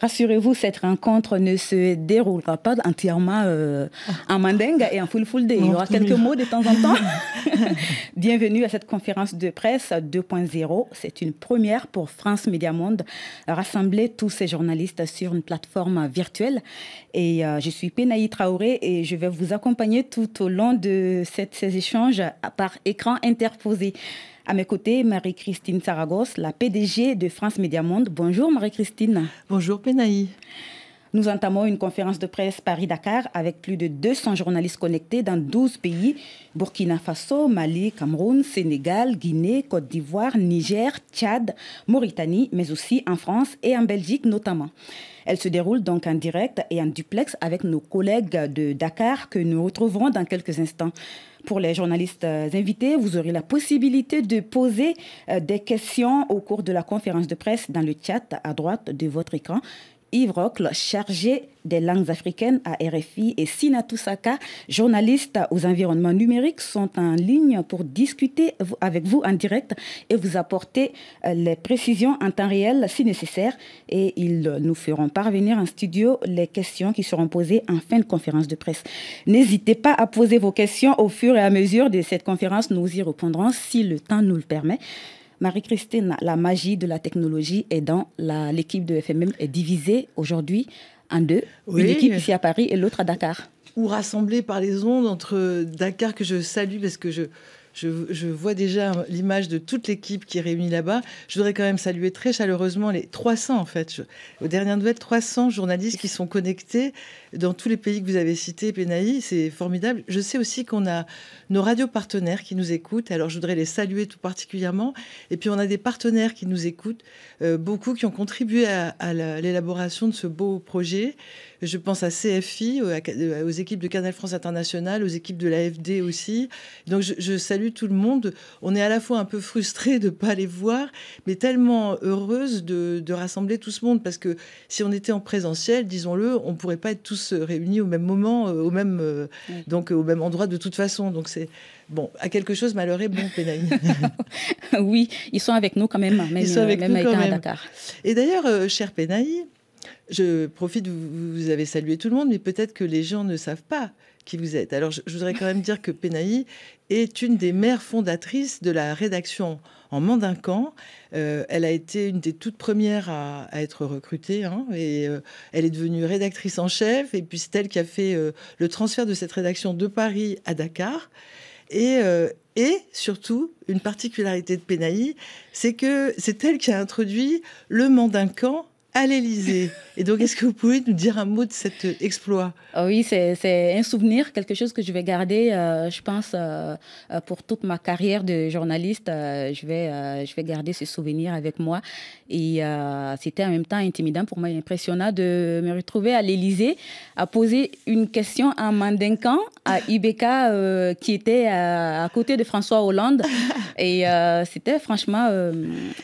rassurez-vous cette rencontre ne se déroulera pas entièrement euh, en mandingue et en fulfulde il y aura quelques mots de temps en temps bienvenue à cette conférence de presse 2.0 c'est une première pour France Média Monde rassembler tous ces journalistes sur une plateforme virtuelle et euh, je suis Penaï Traoré et je vais vous accompagner tout au long de ces échanges par écran interposé à mes côtés, Marie-Christine Saragosse, la PDG de France Média Monde. Bonjour Marie-Christine. Bonjour Penaï. Nous entamons une conférence de presse Paris-Dakar avec plus de 200 journalistes connectés dans 12 pays Burkina Faso, Mali, Cameroun, Sénégal, Guinée, Côte d'Ivoire, Niger, Tchad, Mauritanie, mais aussi en France et en Belgique notamment. Elle se déroule donc en direct et en duplex avec nos collègues de Dakar que nous retrouverons dans quelques instants. Pour les journalistes euh, invités, vous aurez la possibilité de poser euh, des questions au cours de la conférence de presse dans le chat à droite de votre écran. Yves Rocle, chargé des langues africaines à RFI, et Sina Toussaka, journaliste aux environnements numériques, sont en ligne pour discuter avec vous en direct et vous apporter euh, les précisions en temps réel si nécessaire. Et ils nous feront parvenir en studio les questions qui seront posées en fin de conférence de presse. N'hésitez pas à poser vos questions au fur et à mesure de cette conférence. Nous y répondrons si le temps nous le permet. Marie-Christine, la magie de la technologie est dans l'équipe de FMM est divisée aujourd'hui en deux. Une équipe ici à Paris et l'autre à Dakar. Ou rassemblée par les ondes entre Dakar, que je salue parce que je, vois déjà l'image de toute l'équipe qui est réunie là-bas. Je voudrais quand même saluer très chaleureusement les 300, en fait, au dernier dernières 300 journalistes qui sont connectés dans tous les pays que vous avez cités, Pénaï, c'est formidable. Je sais aussi qu'on a nos radios partenaires qui nous écoutent, alors je voudrais les saluer tout particulièrement. Et puis on a des partenaires qui nous écoutent, euh, beaucoup qui ont contribué à, l'élaboration de ce beau projet. Je pense à CFI, aux, équipes de Canal France International, aux équipes de l'AFD aussi. Donc je, salue tout le monde. On est à la fois un peu frustré de ne pas les voir, mais tellement heureuse de, de rassembler tout ce monde, parce que si on était en présentiel, disons-le, on ne pourrait pas être tous se euh, réunis au même moment, euh, au même, euh, donc au même endroit de toute façon. Donc c'est bon, à quelque chose, malheur bon, Pénaï. oui, ils sont avec nous quand même, même, ils nous quand à Dakar. Et d'ailleurs, cher Pénaï, je profite, vous avez salué tout le monde, mais peut-être que les gens ne savent pas vous êtes. Alors, je, voudrais quand même dire que Penaï est une des mères fondatrices de la rédaction en Mandincan. Euh, elle a été une des toutes premières à, être recrutée hein, et euh, elle est devenue rédactrice en chef. Et puis, c'est elle qui a fait euh, le transfert de cette rédaction de Paris à Dakar. Et, surtout, une particularité de Penaï, c'est que c'est elle qui a introduit le Mandincan à l'Élysée. Et donc, est-ce que vous pouvez nous dire un mot de cet euh, exploit ah Oui, c'est un souvenir, quelque chose que je vais garder, euh, je pense, euh, pour toute ma carrière de journaliste. je, vais, garder ce souvenir avec moi. Et c'était en même temps intimidant pour moi, impressionnant de me retrouver à l'Élysée, à poser une question à Mandinkan, à Ibeka, qui était à, côté de François Hollande. Et c'était franchement...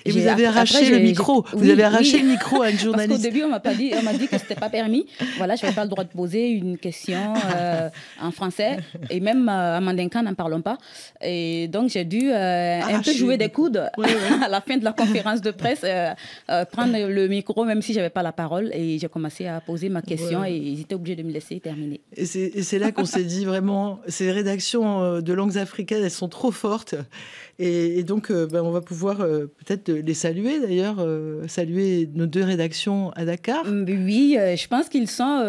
Et vous avez arraché le micro. Vous avez arraché le micro à Parce qu'au début, on m'a pas dit, on m'a dit que c'était pas permis. Voilà, je n'avais pas le droit de poser une question euh, en français et même à euh, Mandinka, n'en parlons pas. Et donc, j'ai dû euh, un peu jouer des coudes à la fin de la conférence de presse, prendre le micro, même si j'avais pas la parole, et j'ai commencé à poser ma question et ils étaient obligés de me laisser terminer. Et c'est là qu'on s'est dit vraiment, ces rédactions de langues africaines, elles sont trop fortes. Et, donc, euh, ben, on va pouvoir euh, peut-être les saluer d'ailleurs, euh, saluer nos deux rédactions à Dakar. Oui, je pense qu'ils sont,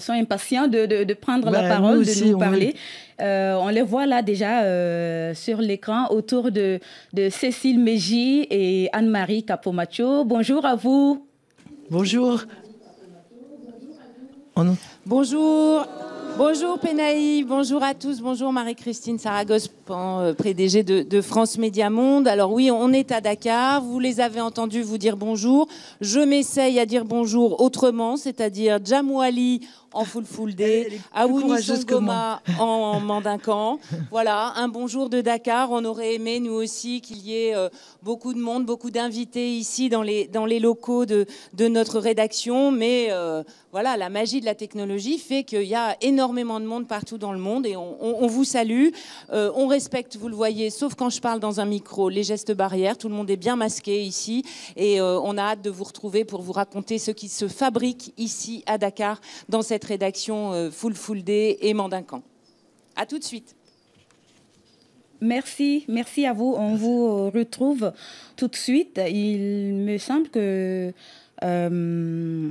sont impatients de, prendre la ben, parole, de nous parler. on les voit là déjà sur l'écran autour de, de, Cécile Mégy et Anne-Marie Capomacho. Bonjour à vous. Bonjour. Oh Bonjour. Bonjour Pénaï, bonjour à tous, bonjour Marie-Christine Saragosse, prédégée euh, de, France Média Monde. Alors oui, on est à Dakar, vous les avez entendus vous dire bonjour. Je m'essaye à dire bonjour autrement, c'est-à-dire Jamouali en full full day, à Goma en mandinquant. Voilà, un bonjour de Dakar. On aurait aimé, nous aussi, qu'il y ait euh, beaucoup de monde, beaucoup d'invités ici dans les, dans les locaux de, notre rédaction. Mais euh, voilà, la magie de la technologie fait qu'il y a énormément de monde partout dans le monde et on, vous salue. Euh, on respecte, vous le voyez, sauf quand je parle dans un micro, les gestes barrières. Tout le monde est bien masqué ici et on a hâte de vous retrouver pour vous raconter ce qui se fabrique ici à Dakar dans cette rédaction euh, Full Full Day et Mandincan. À tout de suite. Merci, merci à vous. On vous retrouve tout de suite. Il me semble que euh,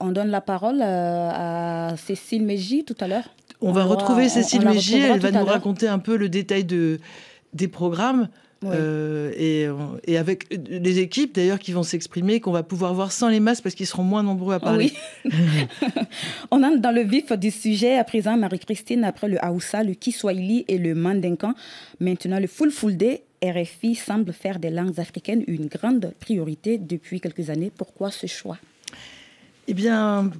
on donne la parole euh, à Cécile Mégy tout à l'heure. On, va retrouver Cécile Mégy. Elle va nous raconter un peu le détail de, des programmes. Euh, et, euh, et, avec des euh, équipes d'ailleurs qui vont s'exprimer, qu'on va pouvoir voir sans les masques parce qu'ils seront moins nombreux à ah parler. On entre dans le vif du sujet à présent, Marie-Christine, après le Haoussa, le Kiswahili et le Mandinkan. Maintenant, le Fulfulde, RFI semble faire des langues africaines une grande priorité depuis quelques années. Pourquoi ce choix eh bien,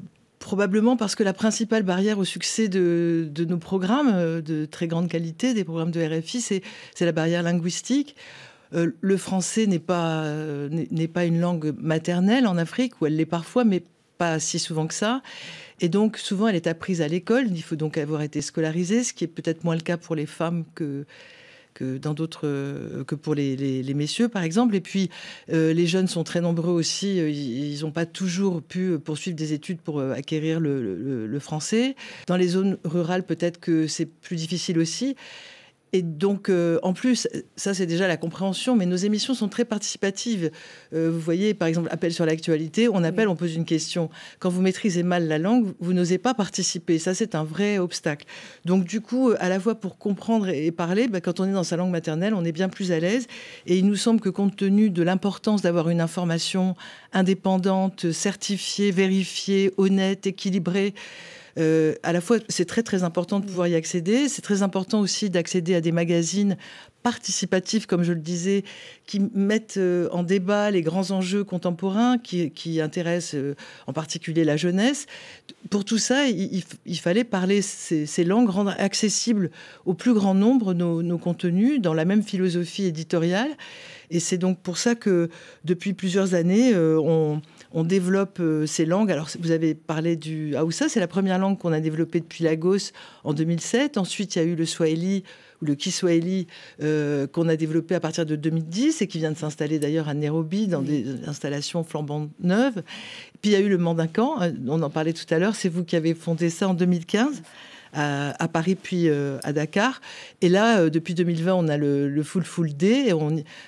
Probablement parce que la principale barrière au succès de, de nos programmes euh, de très grande qualité, des programmes de RFI, c'est la barrière linguistique. Euh, le français n'est pas, euh, n'est pas une langue maternelle en Afrique, ou elle l'est parfois, mais pas si souvent que ça. Et donc, souvent, elle est apprise à l'école. Il faut donc avoir été scolarisé, ce qui est peut-être moins le cas pour les femmes que, que dans d'autres euh, que pour les, messieurs par exemple. Et puis euh, les jeunes sont très nombreux aussi. Euh, ils n'ont pas toujours pu poursuivre des études pour acquérir le français. Dans les zones rurales, peut-être que c'est plus difficile aussi. Et donc, euh, en plus, ça c'est déjà la compréhension, mais nos émissions sont très participatives. Euh, vous voyez, par exemple, appel sur l'actualité, on appelle, on pose une question. Quand vous maîtrisez mal la langue, vous n'osez pas participer. Ça, c'est un vrai obstacle. Donc, du coup, à la fois pour comprendre et parler, bah, quand on est dans sa langue maternelle, on est bien plus à l'aise. Et il nous semble que compte tenu de l'importance d'avoir une information indépendante, certifiée, vérifiée, honnête, équilibrée, euh, à la fois, c'est très très important de pouvoir y accéder. C'est très important aussi d'accéder à des magazines participatifs, comme je le disais, qui mettent euh, en débat les grands enjeux contemporains qui, intéressent euh, en particulier la jeunesse. Pour tout ça, il, fallait parler ces, langues, rendre accessibles au plus grand nombre nos contenus dans la même philosophie éditoriale. Et c'est donc pour ça que depuis plusieurs années, on on développe euh, ces langues. Alors, vous avez parlé du Haoussa, c'est la première langue qu'on a développée depuis Lagos en 2007. Ensuite, il y a eu le Swahili ou le Kiswahili euh, qu'on a développé à partir de 2010 et qui vient de s'installer d'ailleurs à Nairobi dans des installations flambant neuves. Puis il y a eu le Mandinka. Euh, on en parlait tout à l'heure, c'est vous qui avez fondé ça en 2015 à, Paris puis à Dakar. Et là, depuis 2020, on a le, full full Et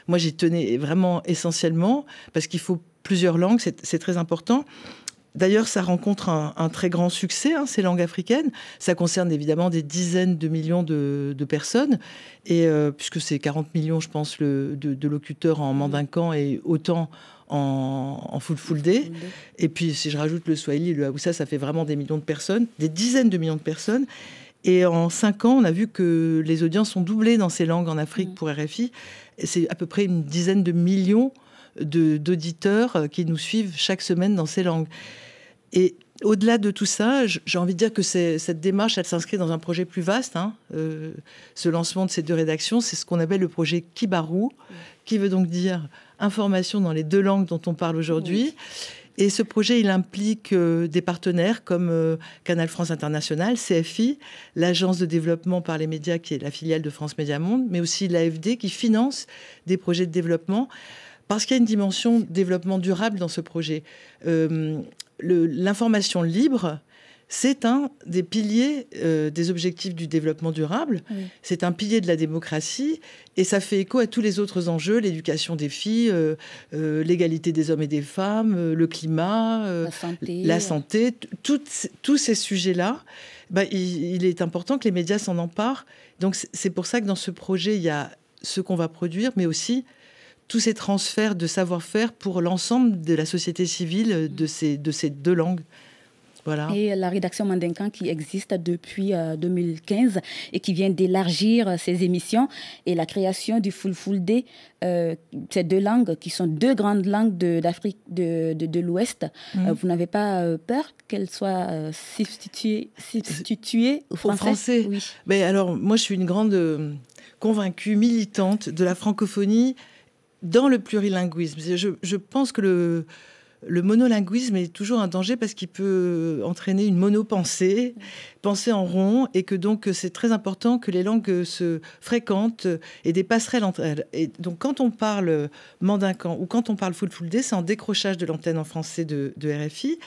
moi, j'y tenais vraiment essentiellement parce qu'il faut plusieurs langues, c'est très important. D'ailleurs, ça rencontre un, très grand succès, hein, ces langues africaines. Ça concerne évidemment des dizaines de millions de, personnes. Et euh, puisque c'est 40 millions, je pense, le, de, locuteurs en mmh. mandinkan et autant en, full fulfulde. Et puis, si je rajoute le swahili le haoussa, ça fait vraiment des millions de personnes, des dizaines de millions de personnes. Et en cinq ans, on a vu que les audiences ont doublé dans ces langues en Afrique mmh. pour RFI. C'est à peu près une dizaine de millions d'auditeurs euh, qui nous suivent chaque semaine dans ces langues. Et au-delà de tout ça, j'ai envie de dire que cette démarche, elle s'inscrit dans un projet plus vaste. Hein. Euh, ce lancement de ces deux rédactions, c'est ce qu'on appelle le projet Kibaru, qui veut donc dire information dans les deux langues dont on parle aujourd'hui. Et ce projet, il implique euh, des partenaires comme Canal France International, CFI, l'agence de développement par les médias qui est la filiale de France Média Monde, mais aussi l'AFD qui finance des projets de développement parce qu'il y a une dimension développement durable dans ce projet. Euh, l'information libre, c'est un des piliers euh, des objectifs du développement durable, c'est un pilier de la démocratie, et ça fait écho à tous les autres enjeux, l'éducation des filles, euh, l'égalité des hommes et des femmes, le climat, la santé, tous ces sujets-là. Bah, il, est important que les médias s'en emparent. Donc c'est pour ça que dans ce projet, il y a ce qu'on va produire, mais aussi tous ces transferts de savoir-faire pour l'ensemble de la société civile de mm. ces, de ces deux langues. Voilà. Et la rédaction Mandinkan qui existe depuis 2015 euh, et qui vient d'élargir ses euh, émissions et la création du Full euh, ces deux langues qui sont deux grandes langues d'Afrique de, de, de, l'Ouest. Euh, mm. vous n'avez pas peur qu'elles soient substituées, au français, français. Mais alors, moi, je suis une grande convaincue, militante de la francophonie dans le plurilinguisme. Je, pense que le, monolinguisme est toujours un danger parce qu'il peut entraîner une monopensée, penser en rond, et que donc c'est très important que les langues se fréquentent et des passerelles entre elles. donc quand on parle mandincan ou quand on parle fulfulde, c'est en décrochage de l'antenne en français de RFI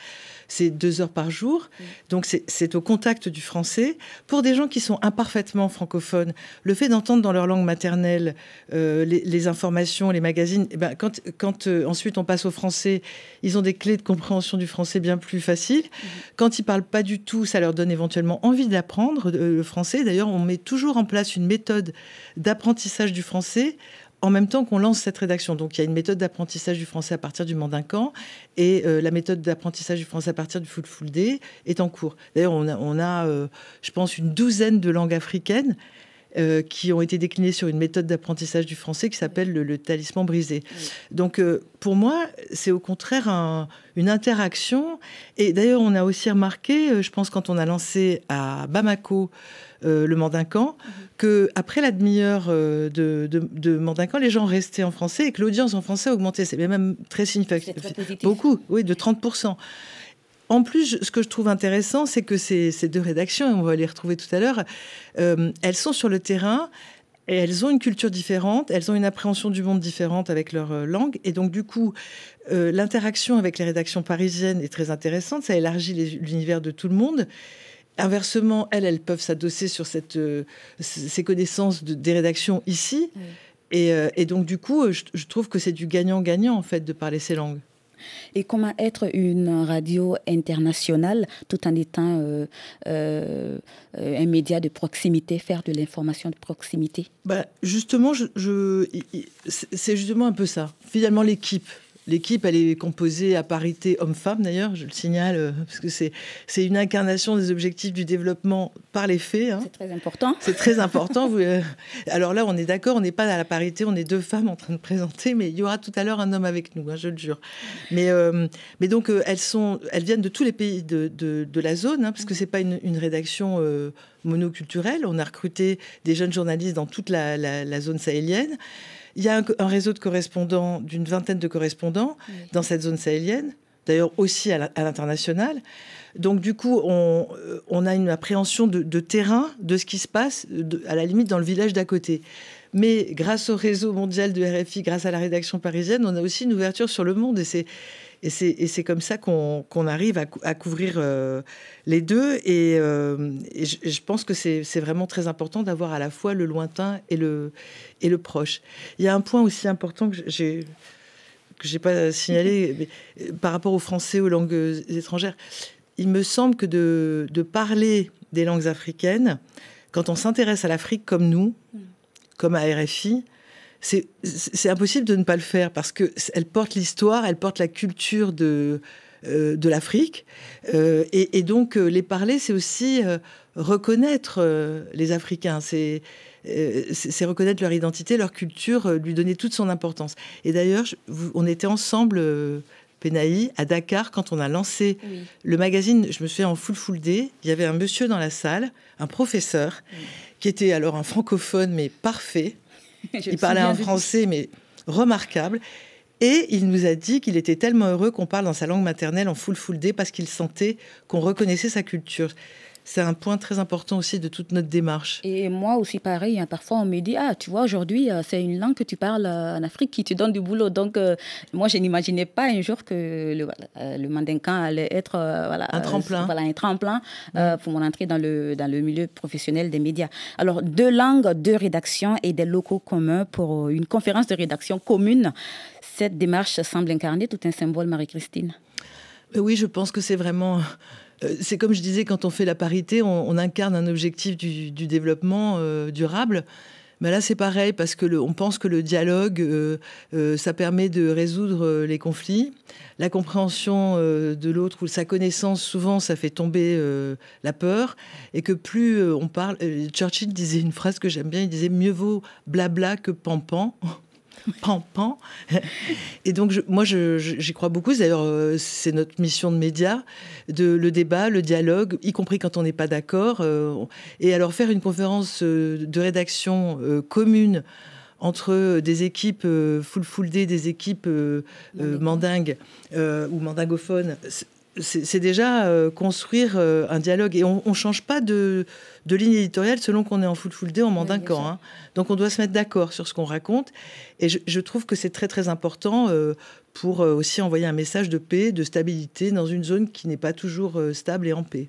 c'est deux heures par jour. Donc c'est au contact du français. Pour des gens qui sont imparfaitement francophones, le fait d'entendre dans leur langue maternelle euh, les, informations, les magazines, eh ben, quand, euh, ensuite on passe au français, ils ont des clés de compréhension du français bien plus faciles. Quand ils parlent pas du tout, ça leur donne éventuellement envie d'apprendre euh, le français. D'ailleurs, on met toujours en place une méthode d'apprentissage du français en même temps qu'on lance cette rédaction. Donc il y a une méthode d'apprentissage du français à partir du Mandacan et euh, la méthode d'apprentissage du français à partir du Fulfulde est en cours. D'ailleurs, on a, euh, je pense, une douzaine de langues africaines. Euh, qui ont été déclinées sur une méthode d'apprentissage du français qui s'appelle le, talisman brisé. Donc pour moi, c'est au contraire une interaction. Et d'ailleurs, on a aussi remarqué, je pense, quand on a lancé à Bamako euh, le Mandincan, que après la demi-heure euh, de, de, les gens restaient en français et que l'audience en français augmentait. C'est même très significatif. beaucoup, oui, de 30%. En plus, ce que je trouve intéressant, c'est que ces, deux rédactions, et on va les retrouver tout à l'heure, euh, elles sont sur le terrain, et elles ont une culture différente, elles ont une appréhension du monde différente avec leur langue. Et donc, du coup, l'interaction avec les rédactions parisiennes est très intéressante. Ça élargit l'univers de tout le monde. Inversement, elles, elles peuvent s'adosser sur cette, euh, ces connaissances des rédactions ici. Euh, et, donc, du coup, je, trouve que c'est du gagnant-gagnant, en fait, de parler ces langues. Et comment être une radio internationale tout en étant euh, un média de proximité, faire de l'information de proximité bah, Justement, je, c'est justement un peu ça. Finalement, l'équipe, L'équipe, elle est composée à parité homme-femme, d'ailleurs, je le signale, euh, parce que c'est une incarnation des objectifs du développement par les faits. Hein. C'est très important. C'est très important. Euh. alors là, on est d'accord, on n'est pas à la parité, on est deux femmes en train de présenter, mais il y aura tout à l'heure un homme avec nous, hein, je le jure. Mais, euh, mais donc, elles, sont, elles viennent de tous les pays de, de, la zone, hein, parce que ce n'est pas une, rédaction monoculturelle. On a recruté des jeunes journalistes dans toute la, la, la zone sahélienne. Il y a un, réseau de correspondants, d'une vingtaine de correspondants dans cette zone sahélienne, d'ailleurs aussi à l'international. Donc du coup, on, euh, on a une appréhension de, terrain de ce qui se passe, à la limite, dans le village d'à côté. Mais grâce au réseau mondial de RFI, grâce à la rédaction parisienne, on a aussi une ouverture sur le monde. Et c'est et c'est comme ça qu'on arrive à, couvrir euh, les deux. Euh, et, je pense que c'est vraiment très important d'avoir à la fois le lointain et le, proche. Il y a un point aussi important que j'ai que pas signalé euh, par rapport aux Français aux langues étrangères. Il me semble que de parler des langues africaines, quand on s'intéresse à l'Afrique comme nous, mm. comme à RFI, c'est impossible de ne pas le faire parce que elle porte l'histoire, elle porte la culture de, euh, de l'Afrique. Euh, et, donc, euh, les parler, c'est aussi reconnaître les Africains, c'est reconnaître leur identité, leur culture, lui donner toute son importance. Et d'ailleurs, on était ensemble. Penaï, à Dakar, quand on a lancé le magazine, je me suis en full full day, il y avait un monsieur dans la salle, un professeur, qui était alors un francophone, mais parfait, il parlait un français, mais remarquable. Et il nous a dit qu'il était tellement heureux qu'on parle dans sa langue maternelle en full full day parce qu'il sentait qu'on reconnaissait sa culture c'est un point très important aussi de toute notre démarche. Et moi aussi, pareil, hein, parfois on me dit, ah, tu vois, aujourd'hui, euh, c'est une langue que tu parles euh, en Afrique qui te donne du boulot. Donc, euh, moi, je n'imaginais pas un jour que le, euh, allait être voilà, un tremplin, pour mon entrée dans le, dans le milieu professionnel des médias. Alors, deux langues, deux rédactions et des locaux communs pour une conférence de rédaction commune. Cette démarche semble incarner tout un symbole, Marie-Christine. Oui, je pense que c'est vraiment euh, c'est comme je disais, quand on fait la parité, on, incarne un objectif du, développement euh, durable. Mais là, c'est pareil, parce que pense que le dialogue, euh, ça permet de résoudre les conflits. La compréhension de l'autre ou sa connaissance, souvent, ça fait tomber la peur. Et que plus on parle. Churchill disait une phrase que j'aime bien il disait, mieux vaut blabla que pampan. pan pan. Et donc moi j'y crois beaucoup. D'ailleurs euh, c'est notre mission de médias, de le débat, le dialogue, y compris quand on n'est pas d'accord. Euh, et alors faire une conférence euh, de rédaction commune entre des équipes full full des équipes mandingues ou mandingophones, c'est déjà euh, construire euh, un dialogue. Et on ne change pas de, ligne éditoriale selon qu'on est en full full day en mandat hein. Donc on doit se mettre d'accord sur ce qu'on raconte. Et je, trouve que c'est très très important euh, pour aussi envoyer un message de paix, de stabilité dans une zone qui n'est pas toujours stable et en paix.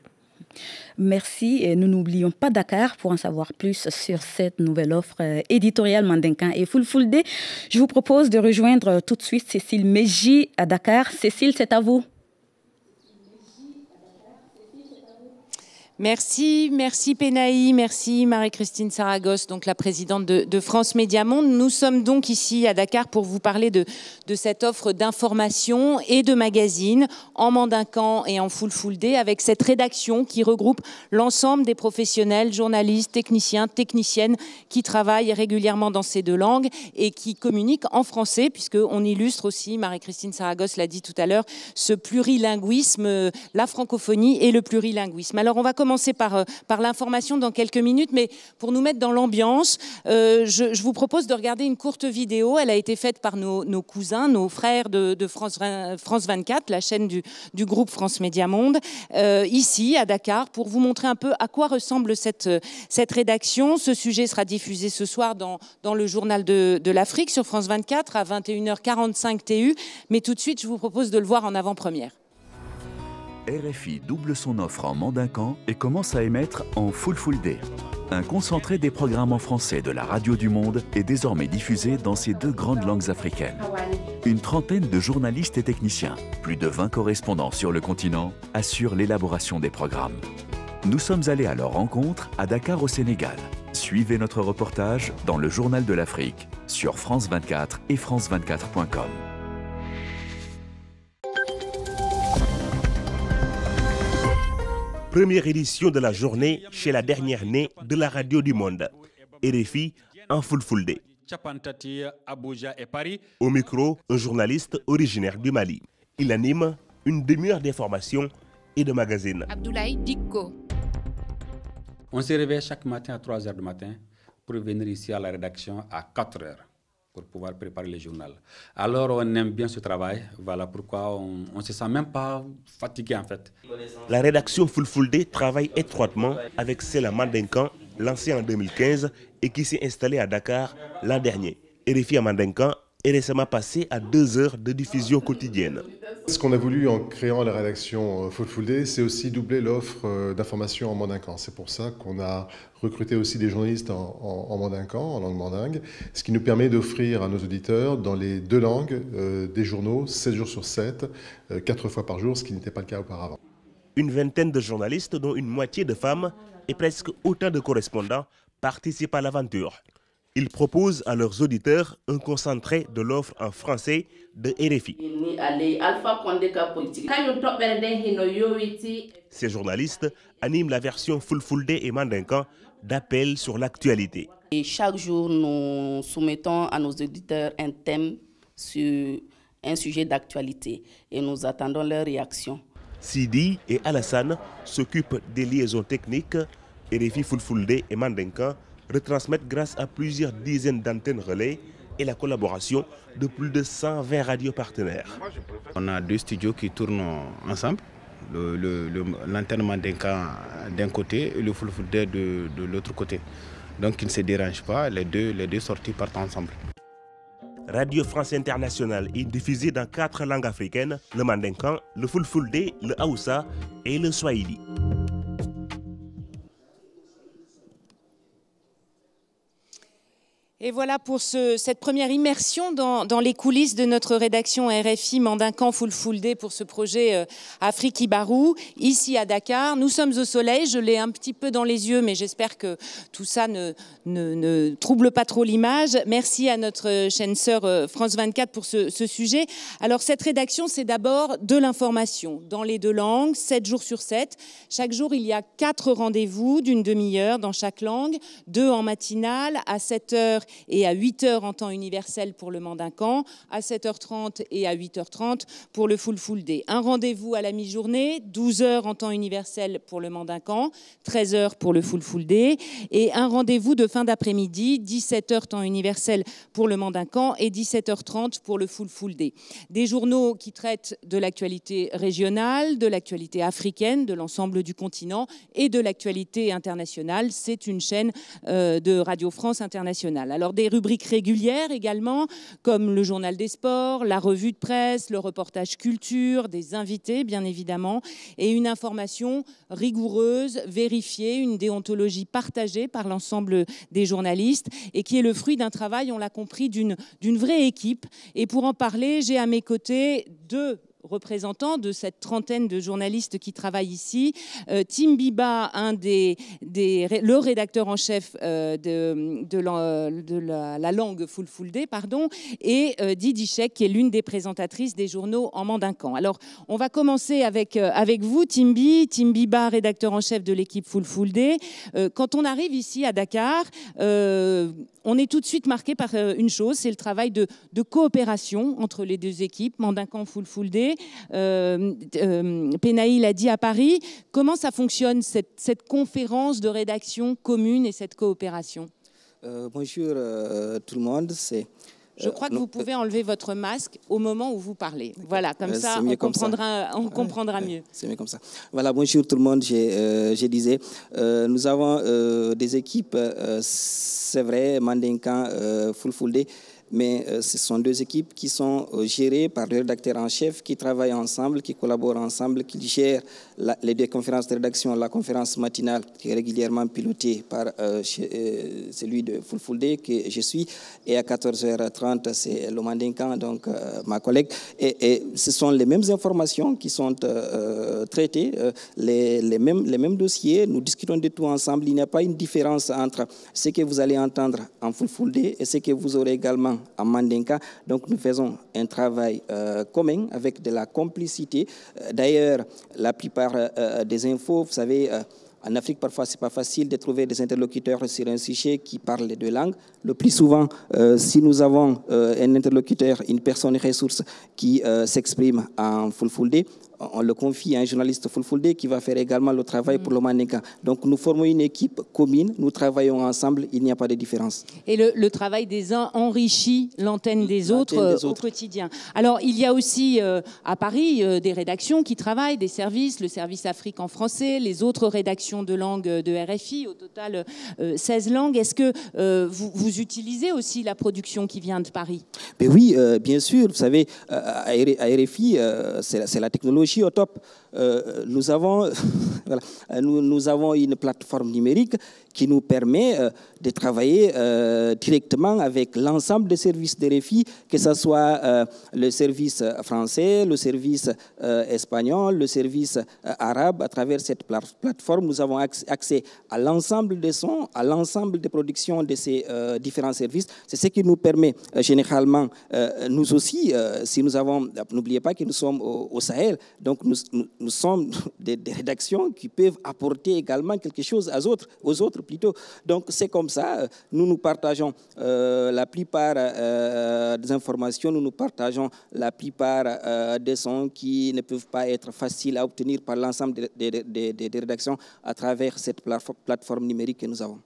Merci et nous n'oublions pas Dakar pour en savoir plus sur cette nouvelle offre éditoriale Mandinka et Full Day. Je vous propose de rejoindre tout de suite Cécile Meji à Dakar. Cécile, c'est à vous. Merci, merci Penaï, merci Marie-Christine Saragosse, donc la présidente de, France Média Monde. Nous sommes donc ici à Dakar pour vous parler de, de cette offre d'information et de magazines en mandinquant et en full full day avec cette rédaction qui regroupe l'ensemble des professionnels, journalistes, techniciens, techniciennes qui travaillent régulièrement dans ces deux langues et qui communiquent en français puisqu'on illustre aussi, Marie-Christine Saragosse l'a dit tout à l'heure, ce plurilinguisme, euh, la francophonie et le plurilinguisme. Alors on va commencer commencer euh, par, l'information dans quelques minutes, mais pour nous mettre dans l'ambiance, euh, je, vous propose de regarder une courte vidéo. Elle a été faite par nos, cousins, nos frères de, France, France, 24, la chaîne du, groupe France Média Monde, euh, ici à Dakar, pour vous montrer un peu à quoi ressemble cette, cette rédaction. Ce sujet sera diffusé ce soir dans, dans le journal de, de l'Afrique sur France 24 à 21h45 TU, mais tout de suite, je vous propose de le voir en avant-première. RFI double son offre en mandaquant et commence à émettre en Full Full Day. Un concentré des programmes en français de la radio du monde est désormais diffusé dans ces deux grandes langues africaines. Une trentaine de journalistes et techniciens, plus de 20 correspondants sur le continent, assurent l'élaboration des programmes. Nous sommes allés à leur rencontre à Dakar au Sénégal. Suivez notre reportage dans le Journal de l'Afrique sur France 24 et France24.com. Première édition de la journée chez la dernière née de la radio du monde. RFI en full full day. Au micro, un journaliste originaire du Mali. Il anime une demi-heure d'information et de magazines. On se réveille chaque matin à 3 h du matin pour venir ici à la rédaction à 4 h pour pouvoir préparer le journal. Alors, on aime bien ce travail. Voilà pourquoi on ne se sent même pas fatigué, en fait. La rédaction Fulfulde travaille étroitement avec à Mandenkan, lancée en 2015 et qui s'est installée à Dakar l'an dernier. Erifi Mandenkan est récemment passé à deux heures de diffusion quotidienne. Ce qu'on a voulu en créant la rédaction euh, Footful Day, c'est aussi doubler l'offre euh, d'informations en camp. C'est pour ça qu'on a recruté aussi des journalistes en, en, en en langue mandingue, ce qui nous permet d'offrir à nos auditeurs dans les deux langues euh, des journaux 16 jours sur 7, 4 fois par jour, ce qui n'était pas le cas auparavant. Une vingtaine de journalistes, dont une moitié de femmes et presque autant de correspondants, participent à l'aventure. Ils proposent à leurs auditeurs un concentré de l'offre en français de RFI. Ces journalistes animent la version Fulfulde et Mandinka d'appel sur l'actualité. Et chaque jour, nous soumettons à nos auditeurs un thème sur un sujet d'actualité et nous attendons leur réaction. Sidi et Alassane s'occupent des liaisons techniques. RFI Fulfulde et Mandenka retransmettre grâce à plusieurs dizaines d'antennes relais et la collaboration de plus de 120 radios partenaires. On a deux studios qui tournent ensemble, l'antenne le, d'un côté et le full de, de l'autre côté. Donc ils ne se dérangent pas, les deux, les deux sorties partent ensemble. Radio France Internationale est diffusée dans quatre langues africaines, le mandinkan, le fulfulde, le haoussa et le swahili. Et voilà pour ce, cette première immersion dans, dans, les coulisses de notre rédaction RFI Mandincan Full Full Day pour ce projet euh, Afrique Ibarou, ici à Dakar. Nous sommes au soleil, je l'ai un petit peu dans les yeux, mais j'espère que tout ça ne, ne, ne trouble pas trop l'image. Merci à notre chaîne sœur euh, France 24 pour ce, ce, sujet. Alors cette rédaction, c'est d'abord de l'information dans les deux langues, 7 jours sur 7. Chaque jour, il y a quatre rendez-vous d'une demi-heure dans chaque langue, deux en matinale à 7 heures et à 8h en temps universel pour le Mandincan, à 7h30 et à 8h30 pour le Full Full Day. Un rendez-vous à la mi-journée, 12h en temps universel pour le Mandincan, 13h pour le Full Full Day et un rendez-vous de fin d'après-midi, 17h temps universel pour le Mandincan et 17h30 pour le Full Full Day. Des journaux qui traitent de l'actualité régionale, de l'actualité africaine, de l'ensemble du continent et de l'actualité internationale. C'est une chaîne euh, de Radio France Internationale. Alors des rubriques régulières également, comme le journal des sports, la revue de presse, le reportage culture, des invités bien évidemment, et une information rigoureuse, vérifiée, une déontologie partagée par l'ensemble des journalistes et qui est le fruit d'un travail, on l'a compris, d'une vraie équipe. Et pour en parler, j'ai à mes côtés deux représentant de cette trentaine de journalistes qui travaillent ici. Euh, Tim Biba, le rédacteur en chef euh, de, la, langue Fulfulde, pardon, et euh, Didi Shek, qui est l'une des présentatrices des journaux en mandincan. Alors, on va commencer avec, avec vous, Timbi, Tim Biba, rédacteur en chef de l'équipe Fulfulde. quand on arrive ici à Dakar, on est tout de suite marqué par une chose, c'est le travail de, coopération entre les deux équipes, mandincan Fulfulde. Euh, euh, Penaï l'a dit à Paris. Comment ça fonctionne, cette, conférence de rédaction commune et cette coopération euh, Bonjour tout le monde. C'est. Je crois que vous pouvez enlever votre masque au moment où vous parlez. Voilà, comme ça, on comprendra, mieux. C'est mieux comme ça. Voilà, bonjour tout le monde. Je, disais, nous avons des équipes, c'est vrai, Mandinka, Fulfulde, mais euh, ce sont deux équipes qui sont euh, gérées par le rédacteur en chef, qui travaillent ensemble, qui collaborent ensemble, qui gèrent les deux conférences de rédaction, la conférence matinale qui est régulièrement pilotée par euh, celui de Fulfulde que je suis, et à 14h30 c'est Lomandinkan, donc ma collègue, et, ce sont les mêmes informations qui sont traitées, les, mêmes, les mêmes dossiers, nous discutons de tout ensemble, il n'y a pas une différence entre ce que vous allez entendre en Fulfulde et ce que vous aurez également à Mandinka. Donc nous faisons un travail euh, commun avec de la complicité. Euh, d'ailleurs, la plupart euh, des infos, vous savez, en Afrique, parfois, ce n'est pas facile de trouver des interlocuteurs sur un sujet qui parle les deux langues. Le plus souvent, si nous avons un interlocuteur, une personne ressource qui s'exprime en Fulfulde, on le confie à un journaliste Fulfulde qui va faire également le travail pour mm. le mannequin. Donc nous formons une équipe commune, nous travaillons ensemble, il n'y a pas de différence. Et le, travail des uns enrichit l'antenne des, autres, euh, au quotidien. Alors il y a aussi euh, à Paris euh, des rédactions qui travaillent, des services, le service Afrique en français, les autres rédactions de langues de RFI, au total 16 langues. Est-ce que vous, utilisez aussi la production qui vient de Paris ben Oui, bien sûr. Vous savez, à RFI, c'est la technologie she atop Euh, nous, avons, euh, nous, avons une plateforme numérique qui nous permet euh, de travailler directement avec l'ensemble des services de RFI, que ce soit le service français, le service espagnol, le service arabe. À travers cette plateforme, nous avons accès à l'ensemble des sons, à l'ensemble des productions de ces différents services. C'est ce qui nous permet généralement, nous aussi, si nous avons, n'oubliez pas que nous sommes au, Sahel, donc nous nous sommes des, rédactions qui peuvent apporter également quelque chose aux autres, aux autres plutôt. Donc c'est comme ça, nous nous partageons euh, la plupart euh, des informations, nous nous partageons la plupart euh, des sons qui ne peuvent pas être faciles à obtenir par l'ensemble des rédactions à travers cette plateforme numérique que nous avons.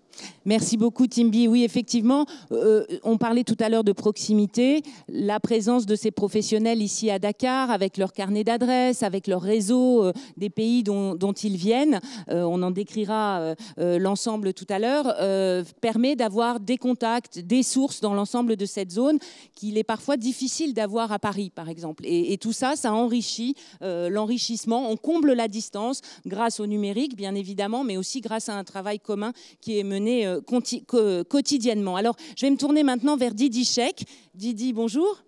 Merci beaucoup, Timbi. Oui, effectivement, euh, on parlait tout à l'heure de proximité. La présence de ces professionnels ici à Dakar, avec leur carnet d'adresse, avec leur réseau euh, des pays dont, ils viennent, euh, on en décrira l'ensemble tout à l'heure, permet d'avoir des contacts, des sources dans l'ensemble de cette zone qu'il est parfois difficile d'avoir à Paris, par exemple. et tout ça, ça enrichit l'enrichissement. On comble la distance grâce au numérique, bien évidemment, mais aussi grâce à un travail commun qui est mené euh, quotidiennement. Alors, je vais me tourner maintenant vers Didi Chek. Didi, bonjour.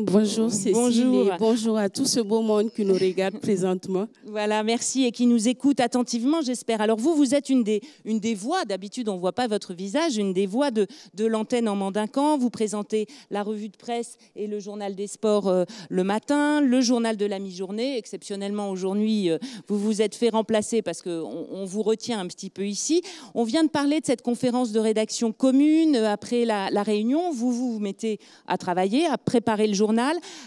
Bonjour Cécile bonjour. Et bonjour à tout ce beau monde qui nous regarde présentement. Voilà, merci et qui nous écoute attentivement, j'espère. Alors vous, vous êtes une des, une des voix, d'habitude on ne voit pas votre visage, une des voix de, l'antenne en Mandincan. Vous présentez la revue de presse et le journal des sports euh, le matin, le journal de la mi-journée. Exceptionnellement aujourd'hui, euh, vous vous êtes fait remplacer parce qu'on on vous retient un petit peu ici. On vient de parler de cette conférence de rédaction commune. Euh, après la, réunion, vous, vous vous mettez à travailler, à préparer le journal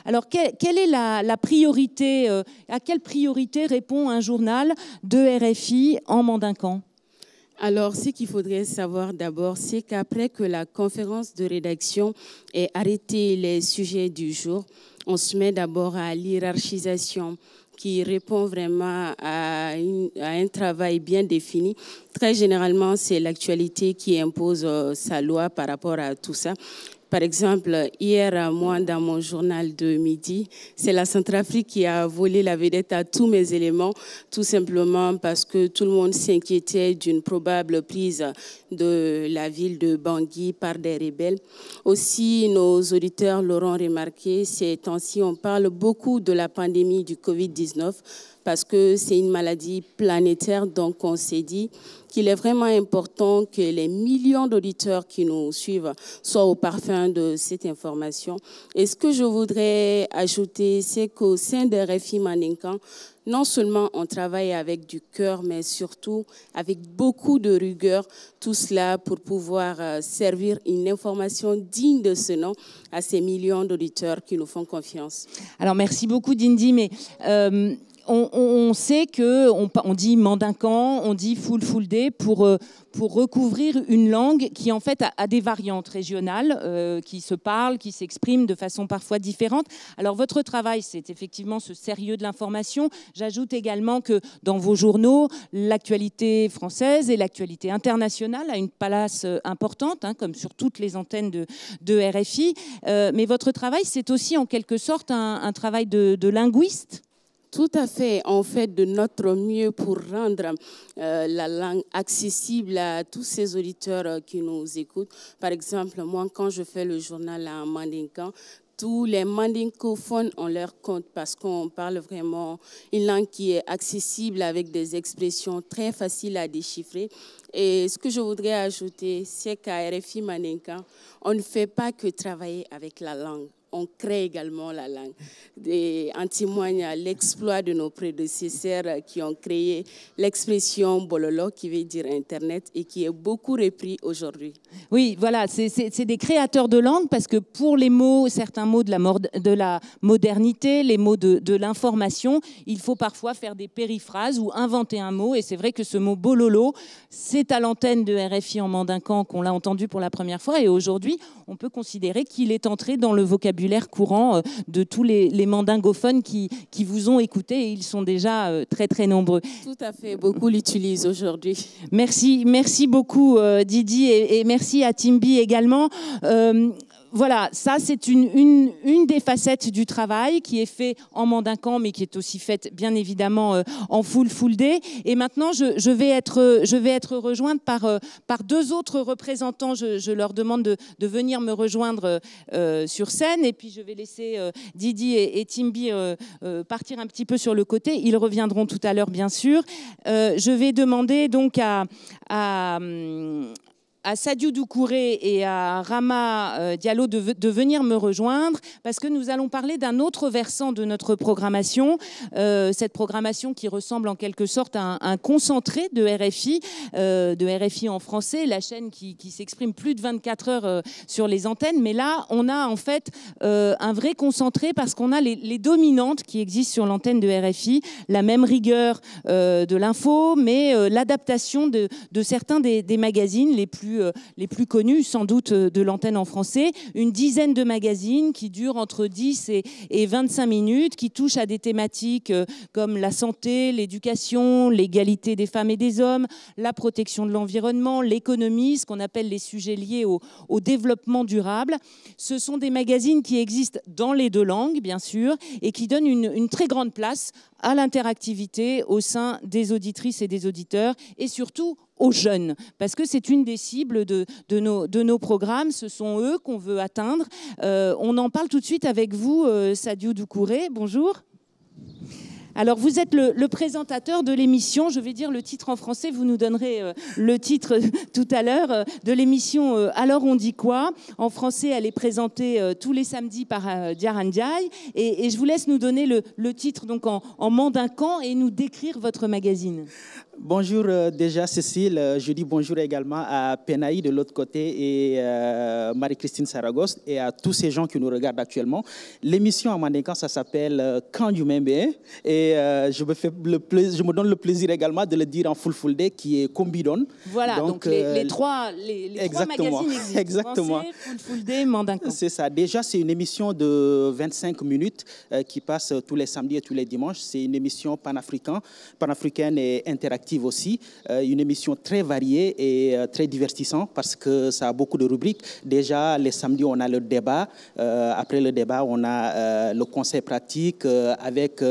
alors, quelle, est la, priorité euh, À quelle priorité répond un journal de RFI en Mandincan alors, ce qu'il faudrait savoir d'abord, c'est qu'après que la conférence de rédaction ait arrêté les sujets du jour, on se met d'abord à l'hierarchisation qui répond vraiment à, un travail bien défini. Très généralement, c'est l'actualité qui impose euh, sa loi par rapport à tout ça. Par exemple, hier, moi, dans mon journal de midi, c'est la Centrafrique qui a volé la vedette à tous mes éléments, tout simplement parce que tout le monde s'inquiétait d'une probable prise de la ville de Bangui par des rebelles. Aussi, nos auditeurs l'auront remarqué, ces temps-ci, on parle beaucoup de la pandémie du Covid-19 parce que c'est une maladie planétaire. Donc, on s'est dit qu'il est vraiment important que les millions d'auditeurs qui nous suivent soient au parfum de cette information. Et ce que je voudrais ajouter, c'est qu'au sein de RFI Maninkan, non seulement on travaille avec du cœur, mais surtout avec beaucoup de rigueur, tout cela pour pouvoir euh, servir une information digne de ce nom à ces millions d'auditeurs qui nous font confiance. Alors merci beaucoup Dindi, mais euh, on, sait que on, dit mandincan, on dit full euh, pour, recouvrir une langue qui en fait a, des variantes régionales euh, qui se parlent, qui s'expriment de façon parfois différente. Alors votre travail, c'est effectivement ce sérieux de l'information. J'ajoute également que dans vos journaux, l'actualité française et l'actualité internationale a une place euh, importante, hein, comme sur toutes les antennes de, RFI. mais votre travail, c'est aussi en quelque sorte un, travail de linguiste. Tout à fait. On fait de notre mieux pour rendre euh, la langue accessible à tous ces auditeurs euh, qui nous écoutent. Par exemple, moi, quand je fais le journal en Mandinka, tous les mandingophones ont leur compte parce qu'on parle vraiment une langue qui est accessible avec des expressions très faciles à déchiffrer. Et ce que je voudrais ajouter, c'est qu'à RFI Mandinka, on ne fait pas que travailler avec la langue on crée également la langue. Et en témoigne l'exploit de nos prédécesseurs qui ont créé l'expression Bololo, qui veut dire Internet, et qui est beaucoup repris aujourd'hui. Oui, voilà, c'est des créateurs de langue parce que pour les mots, certains mots de la, modernité, les mots de, l'information, il faut parfois faire des périphrases ou inventer un mot. Et c'est vrai que ce mot Bololo, c'est à l'antenne de RFI en mandincan qu'on l'a entendu pour la première fois. Et aujourd'hui, on peut considérer qu'il est entré dans le vocabulaire l'air courant euh, de tous les, mandingophones qui, qui, vous ont écouté et ils sont déjà euh, très très nombreux. Tout à fait, beaucoup l'utilisent aujourd'hui. Merci, merci beaucoup euh, Didi et, merci à Timbi également voilà, ça c'est une, une, des facettes du travail qui est fait en camp mais qui est aussi faite bien évidemment euh, en full full day. Et maintenant, je, vais, être, euh, je vais être rejointe par, euh, par deux autres représentants. Je, leur demande de, venir me rejoindre sur scène, et puis je vais laisser Didi et, Timbi partir un petit peu sur le côté. Ils reviendront tout à l'heure, bien sûr. je vais demander donc à, à, hum, à Sadio Doucouré et à Rama euh, Diallo de, venir me rejoindre parce que nous allons parler d'un autre versant de notre programmation, euh, cette programmation qui ressemble en quelque sorte à un, concentré de RFI, euh, de RFI en français, la chaîne qui, s'exprime plus de 24 heures sur les antennes. Mais là, on a en fait un vrai concentré parce qu'on a les, dominantes qui existent sur l'antenne de RFI, la même rigueur de l'info, mais l'adaptation de, certains des magazines les plus euh, les plus connus, sans doute, euh, de l'antenne en français. Une dizaine de magazines qui durent entre 10 et, 25 minutes, qui touchent à des thématiques euh, comme la santé, l'éducation, l'égalité des femmes et des hommes, la protection de l'environnement, l'économie, ce qu'on appelle les sujets liés au, développement durable. Ce sont des magazines qui existent dans les deux langues, bien sûr, et qui donnent une, une très grande place à l'interactivité au sein des auditrices et des auditeurs, et surtout aux jeunes, parce que c'est une des cibles de, nos, de nos programmes, ce sont eux qu'on veut atteindre. Euh, on en parle tout de suite avec vous, euh, Sadio Doucouré, bonjour. Alors, vous êtes le, présentateur de l'émission. Je vais dire le titre en français. Vous nous donnerez euh, le titre tout à l'heure de l'émission Alors on dit quoi En français, elle est présentée tous les samedis par Diarandiaï. Et, et, je vous laisse nous donner le, titre donc en, en mandinquant et nous décrire votre magazine. Bonjour euh, déjà Cécile, euh, je dis bonjour également à Penaï de l'autre côté et euh, Marie-Christine Saragosse et à tous ces gens qui nous regardent actuellement. L'émission à Mandinkan, ça s'appelle Quand du bien » et je me, donne le plaisir également de le dire en full full day qui est Combidon. Voilà, donc, les, trois, les, exactement, trois magazines existent. Exactement. C'est ça, déjà c'est une émission de 25 minutes qui passe tous les samedis et tous les dimanches. C'est une émission panafricaine, panafricaine et interactive aussi, euh, une émission très variée et euh, très divertissante parce que ça a beaucoup de rubriques. Déjà, les samedis, on a le débat. Euh, après le débat, on a le conseil pratique avec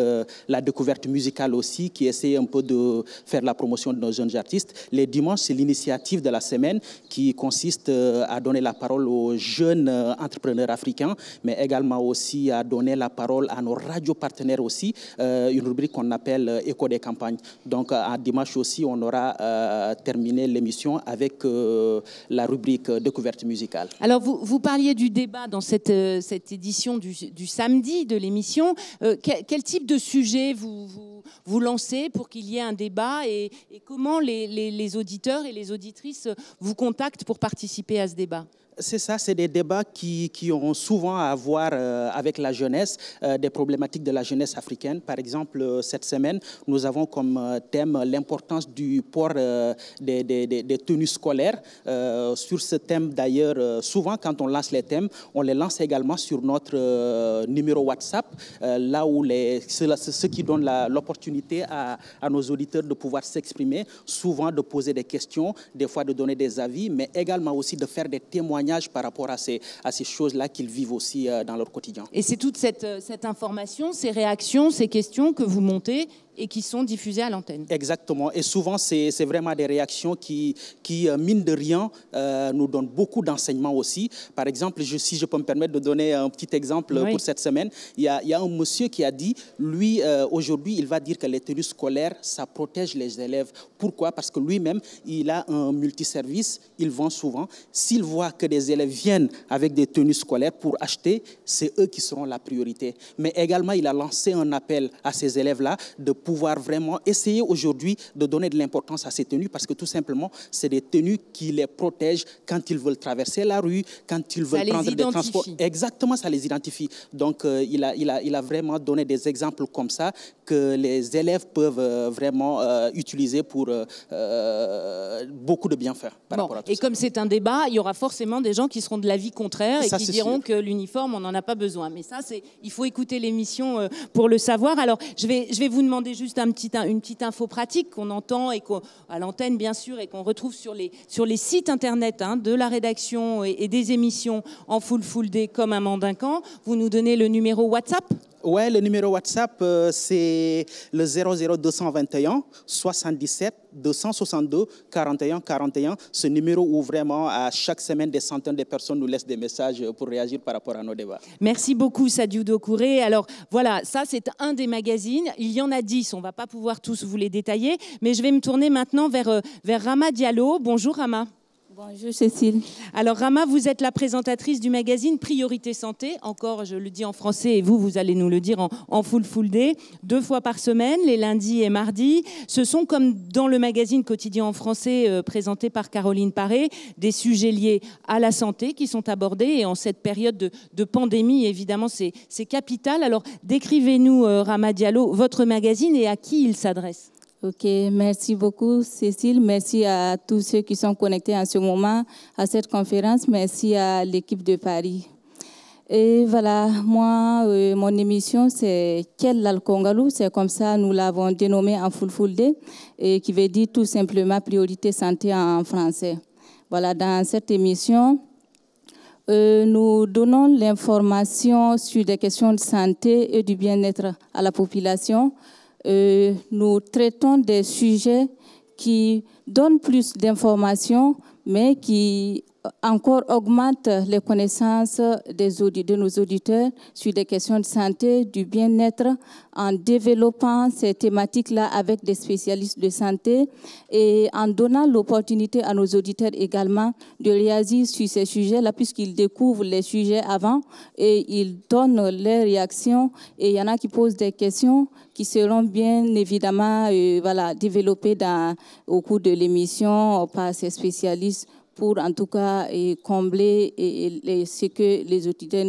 la découverte musicale aussi qui essaie un peu de faire la promotion de nos jeunes artistes. Les dimanches, c'est l'initiative de la semaine qui consiste à donner la parole aux jeunes entrepreneurs africains, mais également aussi à donner la parole à nos radio partenaires aussi, une rubrique qu'on appelle Écho des campagnes. Donc, à dimanche, aussi, on aura euh, terminé l'émission avec euh, la rubrique découverte musicale. Alors, vous, vous parliez du débat dans cette, euh, cette édition du, du, samedi de l'émission. Quel, type de sujet vous, vous, lancez pour qu'il y ait un débat et, comment les, les auditeurs et les auditrices vous contactent pour participer à ce débat c'est ça, c'est des débats qui, qui, ont souvent à voir euh, avec la jeunesse, euh, des problématiques de la jeunesse africaine. Par exemple, euh, cette semaine, nous avons comme thème l'importance du port des, des, tenues scolaires. sur ce thème, d'ailleurs, souvent quand on lance les thèmes, on les lance également sur notre numéro WhatsApp, là où c'est ce qui donne l'opportunité à nos auditeurs de pouvoir s'exprimer, souvent de poser des questions, des fois de donner des avis, mais également aussi de faire des témoignages par rapport à ces, à ces choses-là qu'ils vivent aussi euh, dans leur quotidien. Et c'est toute euh, cette information, ces réactions, ces questions que vous montez et qui sont diffusés à l'antenne. Exactement. Et souvent, c'est vraiment des réactions qui, qui euh, mine de rien, euh, nous donnent beaucoup d'enseignements aussi. Par exemple, je, si je peux me permettre de donner un petit exemple pour cette semaine, il y, a, un monsieur qui a dit, lui, euh, aujourd'hui, il va dire que les tenues scolaires, ça protège les élèves. Pourquoi Parce que lui-même, il a un multiservice, il vend souvent. S'il voit que des élèves viennent avec des tenues scolaires pour acheter, c'est eux qui seront la priorité. Mais également, il a lancé un appel à ces élèves-là de pouvoir pouvoir vraiment essayer aujourd'hui de donner de l'importance à ces tenues parce que tout simplement, c'est des tenues qui les protègent quand ils veulent traverser la rue, quand ils veulent prendre des transports. Exactement, ça les identifie. Donc, euh, il, a, il, a, il a vraiment donné des exemples comme ça que les élèves peuvent euh, vraiment euh, utiliser pour beaucoup de bienfaits. Par et comme c'est un débat, il y aura forcément des gens qui seront de l'avis contraire et qui diront que l'uniforme, on n'en a pas besoin. Mais ça, il faut écouter l'émission pour le savoir. Alors, je vais, je vais vous demander c'est juste une petite info pratique qu'on entend et qu'on, à l'antenne bien sûr et qu'on retrouve sur les, sites internet hein, de la rédaction et, des émissions en full full day comme un mandinquant. Vous nous donnez le numéro WhatsApp Oui, le numéro WhatsApp, euh, c'est le 00221 77 262 41 41, ce numéro où vraiment à chaque semaine des centaines de personnes nous laissent des messages pour réagir par rapport à nos débats. Merci beaucoup Sadiou Dokouré. Alors voilà, ça c'est un des magazines. Il y en a dix. on ne va pas pouvoir tous vous les détailler, mais je vais me tourner maintenant vers, euh, vers Rama Diallo. Bonjour Rama. Bonjour Cécile. Alors Rama, vous êtes la présentatrice du magazine Priorité Santé. Encore, je le dis en français et vous, vous allez nous le dire en, full full day. Deux fois par semaine, les lundis et mardis. Ce sont, comme dans le magazine quotidien en français euh, présenté par Caroline Paré, des sujets liés à la santé qui sont abordés. Et en cette période de, pandémie, évidemment, c'est capital. Alors décrivez-nous, euh, Rama Diallo, votre magazine et à qui il s'adresse Ok, merci beaucoup Cécile. Merci à tous ceux qui sont connectés en ce moment à cette conférence. Merci à l'équipe de Paris. Et voilà, moi, euh, mon émission, c'est l'alcool Kongalou, c'est comme ça nous l'avons dénommé en full et qui veut dire tout simplement priorité santé en français. Voilà, dans cette émission, euh, nous donnons l'information sur des questions de santé et du bien-être à la population, euh, nous traitons des sujets qui donnent plus d'informations, mais qui encore augmente les connaissances des de nos auditeurs sur des questions de santé, du bien-être, en développant ces thématiques-là avec des spécialistes de santé et en donnant l'opportunité à nos auditeurs également de réagir sur ces sujets-là, puisqu'ils découvrent les sujets avant et ils donnent leurs réactions. Et il y en a qui posent des questions qui seront bien évidemment euh, voilà, développées dans, au cours de l'émission par ces spécialistes pour en tout cas combler ce que les auditeurs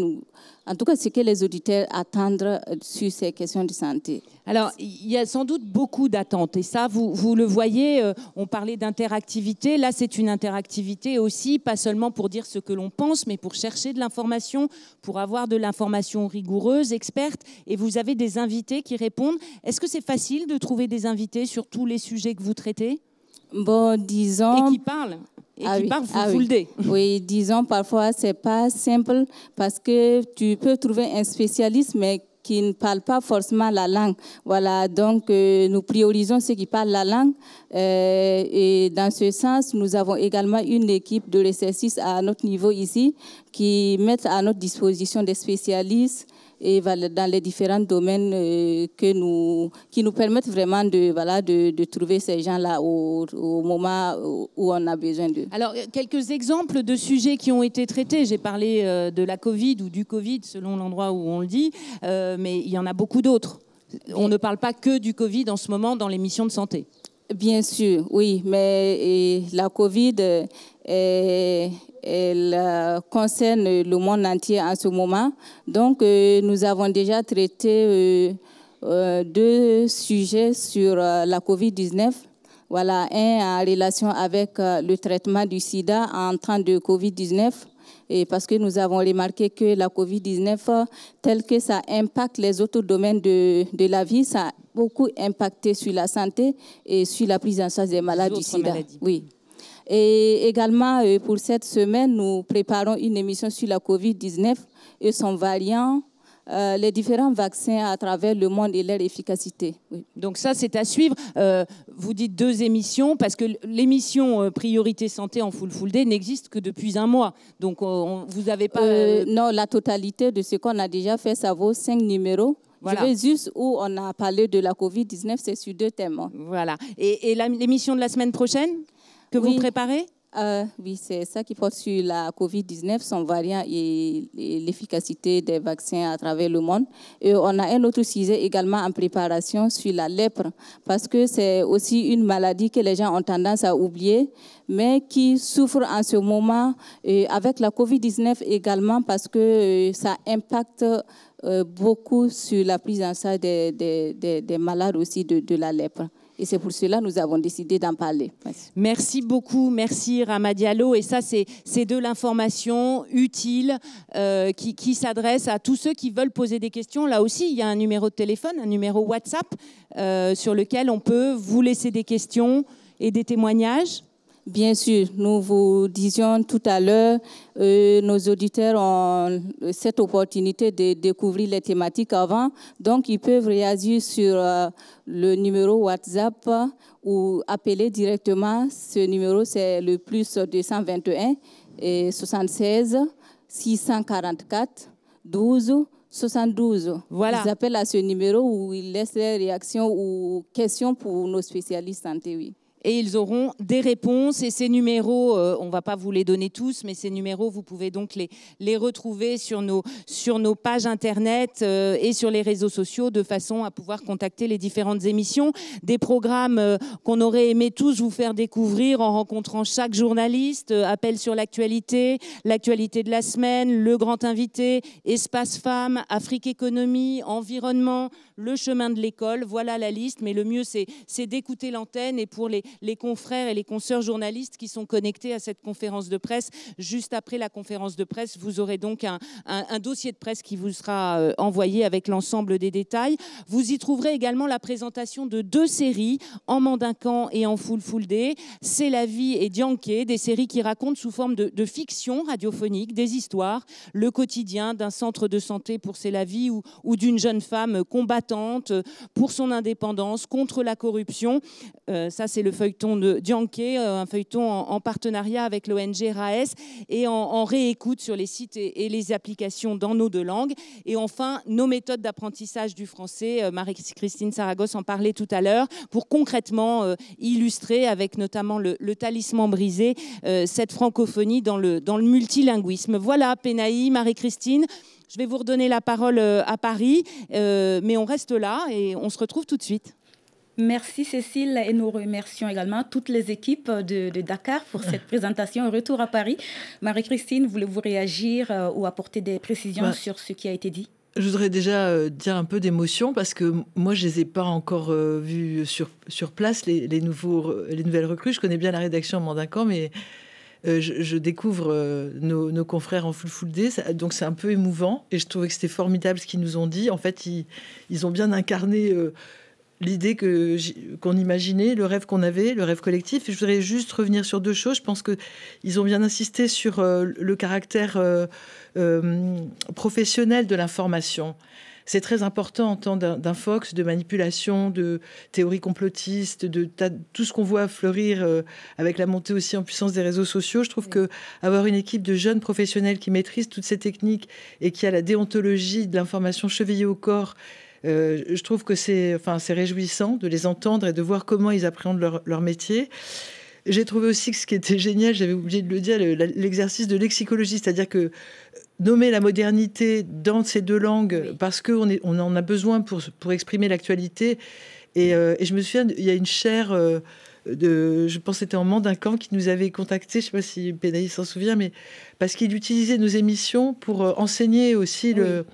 en tout cas que les auditeurs attendent sur ces questions de santé. Alors, il y a sans doute beaucoup d'attentes et ça, vous, vous le voyez, euh, on parlait d'interactivité, là c'est une interactivité aussi, pas seulement pour dire ce que l'on pense, mais pour chercher de l'information, pour avoir de l'information rigoureuse, experte, et vous avez des invités qui répondent. Est-ce que c'est facile de trouver des invités sur tous les sujets que vous traitez Bon, disons. Et qui parlent et ah qui oui, vous ah Oui, disons parfois c'est pas simple parce que tu peux trouver un spécialiste mais qui ne parle pas forcément la langue. Voilà, donc euh, nous priorisons ceux qui parlent la langue. Euh, et dans ce sens, nous avons également une équipe de l'exercice à notre niveau ici qui met à notre disposition des spécialistes et dans les différents domaines euh, que nous, qui nous permettent vraiment de, voilà, de, trouver ces gens-là au, au, moment où on a besoin d'eux. Alors, euh, quelques exemples de sujets qui ont été traités. J'ai parlé euh, de la Covid ou du Covid selon l'endroit où on le dit, mais il y en a beaucoup d'autres. On ne parle pas que du Covid en ce moment dans les missions de santé. Bien sûr, oui, mais la COVID, elle concerne le monde entier en ce moment. Donc, euh, nous avons déjà traité euh, euh, deux sujets sur la COVID-19. Voilà, un en relation avec le traitement du sida en temps de COVID-19. Et parce que nous avons remarqué que la COVID-19, tel que ça impacte les autres domaines de, la vie, ça a beaucoup impacté sur la santé et sur la prise en charge des malades du sida. Oui. Et également, euh, pour cette semaine, nous préparons une émission sur la COVID-19 et son variant, euh, les différents vaccins à travers le monde et leur efficacité. Donc ça, c'est à suivre. Euh, vous dites deux émissions, parce que l'émission Priorité Santé en Full Full Day n'existe que depuis un mois. Donc vous n'avez pas... non, la totalité de ce qu'on a déjà fait, ça vaut cinq numéros. Voilà. Je vais juste où on a parlé de la COVID-19, c'est sur deux thèmes. Hein. Voilà. et l'émission de la semaine prochaine que vous préparez euh, oui, c'est ça qui porte sur la COVID-19, son variant et, l'efficacité des vaccins à travers le monde. Et on a un autre sujet également en préparation sur la lèpre, parce que c'est aussi une maladie que les gens ont tendance à oublier, mais qui souffre en ce moment avec la COVID-19 également, parce que euh, ça impacte euh, beaucoup sur la prise en charge des, malades aussi de, de la lèpre. Et c'est pour cela que nous avons décidé d'en parler. Merci. beaucoup, merci Ramadi Diallo. Et ça, c'est de l'information utile euh, qui, s'adresse à tous ceux qui veulent poser des questions. Là aussi, il y a un numéro de téléphone, un numéro WhatsApp euh, sur lequel on peut vous laisser des questions et des témoignages. Bien sûr, nous vous disions tout à l'heure, euh, nos auditeurs ont cette opportunité de découvrir les thématiques avant, donc ils peuvent réagir sur euh, le numéro WhatsApp ou appeler directement. Ce numéro, c'est le plus 221 et 76 644 12 72. Voilà. Ils appellent à ce numéro où ils laissent les réactions ou questions pour nos spécialistes santé, oui et ils auront des réponses. Et ces numéros, euh, on ne va pas vous les donner tous, mais ces numéros, vous pouvez donc les, les retrouver sur nos, sur nos pages Internet euh, et sur les réseaux sociaux de façon à pouvoir contacter les différentes émissions. Des programmes euh, qu'on aurait aimé tous vous faire découvrir en rencontrant chaque journaliste, appel sur l'actualité, l'actualité de la semaine, le grand invité, espace femmes, Afrique économie, environnement, le chemin de l'école. Voilà la liste, mais le mieux, c'est d'écouter l'antenne et pour les, les confrères et les consoeurs journalistes qui sont connectés à cette conférence de presse. Juste après la conférence de presse, vous aurez donc un, dossier de presse qui vous sera euh, envoyé avec l'ensemble des détails. Vous y trouverez également la présentation de deux séries, En Mandinquant et En Full Full Day, C'est la vie et Dianke, des séries qui racontent sous forme de, fiction radiophonique des histoires, le quotidien d'un centre de santé pour C'est la vie ou, d'une jeune femme combattante pour son indépendance, contre la corruption. Euh, ça, c'est le feuilleton de Dianke, euh, un feuilleton en, partenariat avec l'ONG RAES et en, réécoute sur les sites et, les applications dans nos deux langues. Et enfin, nos méthodes d'apprentissage du français, euh, Marie-Christine Saragosse en parlait tout à l'heure, pour concrètement euh, illustrer avec notamment le, talisman brisé cette francophonie dans le, dans le multilinguisme. Voilà, Penaï, Marie-Christine. Je vais vous redonner la parole à Paris, mais on reste là et on se retrouve tout de suite. Merci Cécile et nous remercions également toutes les équipes de, Dakar pour cette présentation. Retour à Paris. Marie-Christine, voulez-vous réagir euh, ou apporter des précisions bah, sur ce qui a été dit je voudrais déjà euh, dire un peu d'émotion parce que moi, je ne les ai pas encore euh, vus sur, sur place, les, nouveaux, les nouvelles recrues. Je connais bien la rédaction camp mais euh, je, découvre nos, confrères en full full day, donc c'est un peu émouvant et je trouvais que c'était formidable ce qu'ils nous ont dit. En fait, ils, ils ont bien incarné l'idée qu'on imaginait, le rêve qu'on avait, le rêve collectif. je voudrais juste revenir sur deux choses. Je pense qu'ils ont bien insisté sur euh, le caractère euh, euh, professionnel de l'information. C'est très important en temps d'infox, de manipulation, de théorie complotiste, de tout ce qu'on voit fleurir avec la montée aussi en puissance des réseaux sociaux. Je trouve que avoir une équipe de jeunes professionnels qui maîtrisent toutes ces techniques et qui a la déontologie de l'information chevillée au corps euh, je trouve que c'est enfin, réjouissant de les entendre et de voir comment ils appréhendent leur, métier. J'ai trouvé aussi que ce qui était génial, j'avais oublié de le dire, l'exercice de lexicologie, c'est-à-dire que euh, nommer la modernité dans ces deux langues, parce qu'on en a besoin pour, pour exprimer l'actualité. Euh, et, je me souviens, il y a une chaire, de, je pense que c'était en camp, qui nous avait contacté, je ne sais pas si Pénaïs s'en souvient, mais parce qu'il utilisait nos émissions pour enseigner aussi le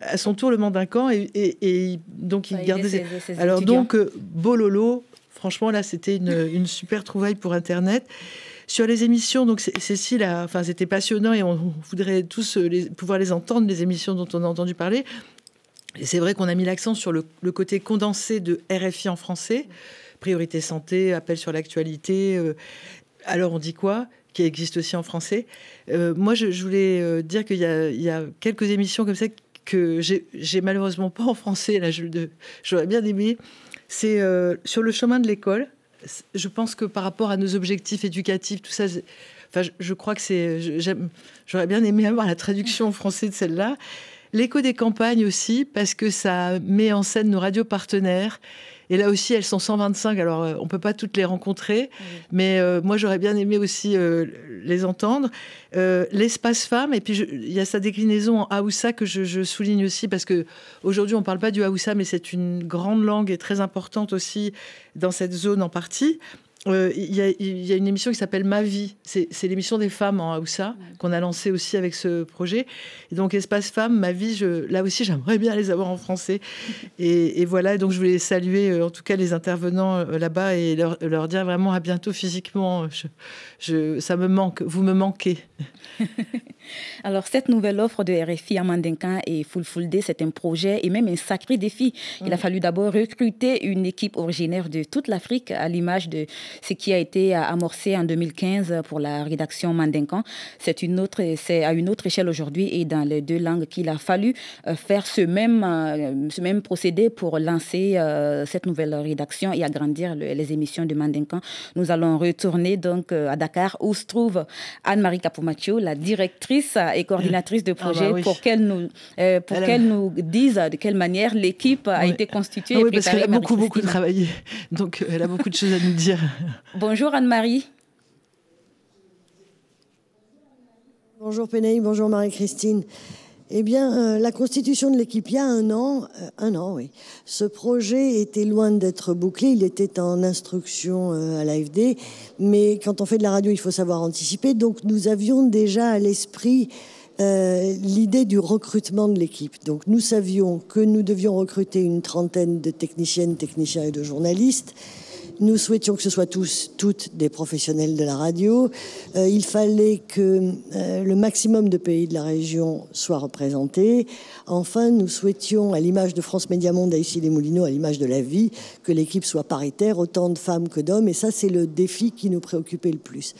à son tour le mandinquant et, et, et donc il gardait. Alors donc euh, Bololo, franchement là c'était une, super trouvaille pour Internet. Sur les émissions, donc Cécile, a, enfin c'était passionnant et on, voudrait tous euh, les, pouvoir les entendre, les émissions dont on a entendu parler. Et c'est vrai qu'on a mis l'accent sur le, côté condensé de RFI en français, priorité santé, appel sur l'actualité. Euh, alors on dit quoi qui existe aussi en français. moi, je, voulais dire qu'il y, y, a quelques émissions comme ça que j'ai malheureusement pas en français, là, j'aurais bien aimé, c'est euh, sur le chemin de l'école. Je pense que par rapport à nos objectifs éducatifs, tout ça, enfin, je, je crois que c'est. J'aurais bien aimé avoir la traduction en français de celle-là. L'écho des campagnes aussi, parce que ça met en scène nos radios partenaires. Et là aussi, elles sont 125, alors euh, on ne peut pas toutes les rencontrer, mais euh, moi j'aurais bien aimé aussi euh, les entendre. L'espace femme, et puis il y a sa déclinaison en Haoussa que je, je souligne aussi, parce que aujourd'hui on ne parle pas du Haoussa, mais c'est une grande langue et très importante aussi dans cette zone en partie. Euh, il y, a une émission qui s'appelle Ma vie. C'est l'émission des femmes en Haoussa qu'on a lancée aussi avec ce projet. donc, Espace Femmes, Ma vie, là aussi, j'aimerais bien les avoir en français. Et, voilà, donc je voulais saluer euh, en tout cas les intervenants euh, là-bas et leur, dire vraiment à bientôt physiquement. ça me manque, vous me manquez. Alors, cette nouvelle offre de RFI à Mandinka et Day, c'est un projet et même un sacré défi. Il a mm. fallu d'abord recruter une équipe originaire de toute l'Afrique à l'image de ce qui a été euh, amorcé en 2015 euh, pour la rédaction Mandinkan. C'est une autre, euh, c'est à une autre échelle aujourd'hui et dans les deux langues qu'il a fallu faire ce même, ce même procédé pour lancer cette nouvelle rédaction et agrandir les émissions de Mandinkan. Nous allons retourner donc à Dakar où se trouve Anne-Marie Capomaccio, la directrice et coordinatrice de ah bah projet, pour qu'elle nous, pour qu'elle nous dise de quelle manière l'équipe a été constituée. Ah oui, parce qu'elle a beaucoup, beaucoup travaillé. Donc, elle a beaucoup de choses à nous dire. Bonjour Anne-Marie. Bonjour Péné, bonjour Marie-Christine. Eh bien, euh, la constitution de l'équipe, il y a un an, euh, un an, oui. Ce projet était loin d'être bouclé. Il était en instruction euh, à l'AFD. Mais quand on fait de la radio, il faut savoir anticiper. Donc, nous avions déjà à l'esprit l'idée du recrutement de l'équipe. Donc, nous savions que nous devions recruter une trentaine de techniciennes, techniciens et de journalistes. Nous souhaitions que ce soit tous, toutes des professionnels de la radio. Euh, il fallait que euh, le maximum de pays de la région soient représentés. Enfin, nous souhaitions, à l'image de France Média Monde à ici les Moulineaux, à l'image de la vie, que l'équipe soit paritaire, autant de femmes que d'hommes. Et ça, c'est le défi qui nous préoccupait le plus.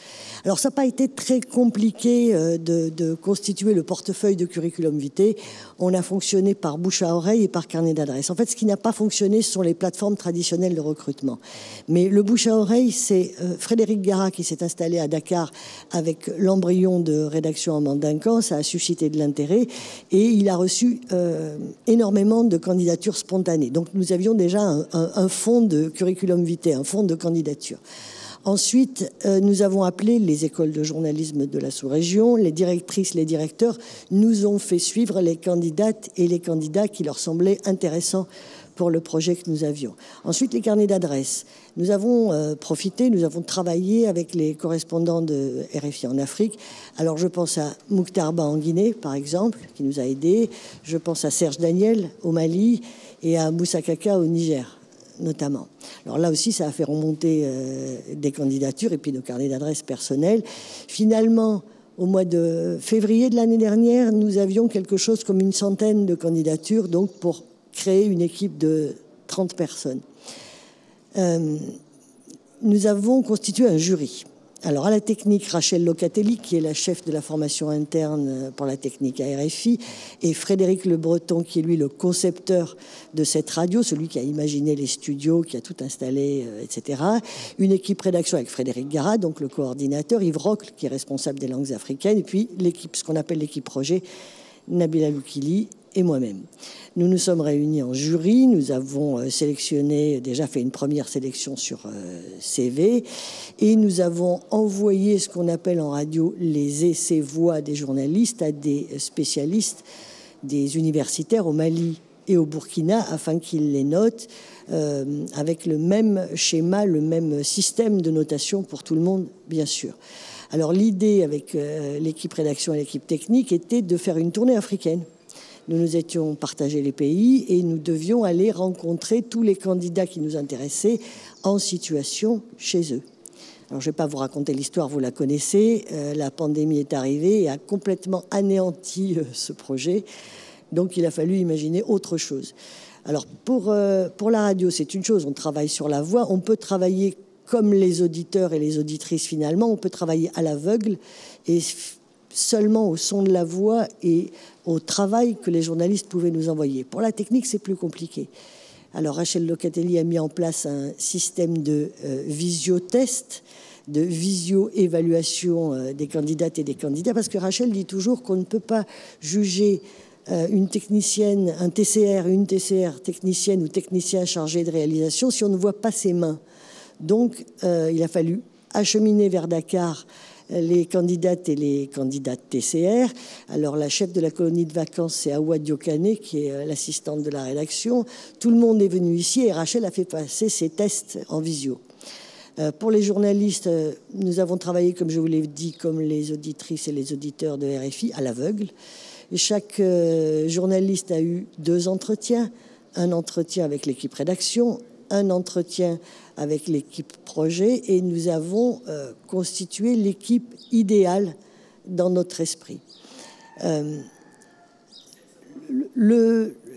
Alors, ça n'a pas été très compliqué euh, de, de, constituer le portefeuille de curriculum vitae. On a fonctionné par bouche à oreille et par carnet d'adresse. En fait, ce qui n'a pas fonctionné, ce sont les plateformes traditionnelles de recrutement. Mais le bouche à oreille, c'est euh, Frédéric Gara qui s'est installé à Dakar avec l'embryon de rédaction en mandincan. Ça a suscité de l'intérêt et il a reçu euh, énormément de candidatures spontanées. Donc nous avions déjà un, fonds de curriculum vitae, un fonds de candidatures. Ensuite, euh, nous avons appelé les écoles de journalisme de la sous-région, les directrices, les directeurs nous ont fait suivre les candidates et les candidats qui leur semblaient intéressants pour le projet que nous avions. Ensuite, les carnets d'adresses. Nous avons euh, profité, nous avons travaillé avec les correspondants de RFI en Afrique. Alors, je pense à Mouktarba en Guinée, par exemple, qui nous a aidés. Je pense à Serge Daniel au Mali et à Moussa Kaka au Niger, notamment. Alors là aussi, ça a fait remonter euh, des candidatures et puis nos carnets d'adresses personnels. Finalement, au mois de février de l'année dernière, nous avions quelque chose comme une centaine de candidatures, donc pour créer une équipe de 30 personnes. Euh, nous avons constitué un jury. Alors, à la technique, Rachel Locatelli, qui est la chef de la formation interne pour la technique à RFI, et Frédéric Le Breton, qui est lui le concepteur de cette radio, celui qui a imaginé les studios, qui a tout installé, euh, etc. Une équipe rédaction avec Frédéric Gara, donc le coordinateur, Yves Rock, qui est responsable des langues africaines, et puis l'équipe, ce qu'on appelle l'équipe projet, Nabila Loukili et moi-même. Nous nous sommes réunis en jury, nous avons euh, sélectionné, déjà fait une première sélection sur euh, CV, et nous avons envoyé ce qu'on appelle en radio les essais voix des journalistes à des spécialistes, des universitaires au Mali et au Burkina, afin qu'ils les notent euh, avec le même schéma, le même système de notation pour tout le monde, bien sûr. Alors l'idée avec l'équipe rédaction et l'équipe technique était de faire une tournée africaine nous nous étions partagés les pays et nous devions aller rencontrer tous les candidats qui nous intéressaient en situation chez eux. Alors, je ne vais pas vous raconter l'histoire, vous la connaissez. Euh, la pandémie est arrivée et a complètement anéanti euh, ce projet. Donc, il a fallu imaginer autre chose. Alors, pour, euh, pour la radio, c'est une chose, on travaille sur la voix, on peut travailler comme les auditeurs et les auditrices finalement, on peut travailler à l'aveugle et seulement au son de la voix et au travail que les journalistes pouvaient nous envoyer. Pour la technique, c'est plus compliqué. Alors Rachel Locatelli a mis en place un système de euh, visio-test, de visio-évaluation euh, des candidates et des candidats, parce que Rachel dit toujours qu'on ne peut pas juger euh, une technicienne, un TCR, une TCR technicienne ou technicien chargé de réalisation si on ne voit pas ses mains. Donc il a fallu acheminer vers Dakar les candidates et les candidates TCR. Alors la chef de la colonie de vacances, c'est Awa Diokane, qui est euh, l'assistante de la rédaction. Tout le monde est venu ici et Rachel a fait passer ses tests en visio. Euh, pour les journalistes, euh, nous avons travaillé, comme je vous l'ai dit, comme les auditrices et les auditeurs de RFI, à l'aveugle. Chaque journaliste a eu deux entretiens, un entretien avec l'équipe rédaction, un entretien avec l'équipe projet et nous avons euh, constitué l'équipe idéale dans notre esprit. Euh,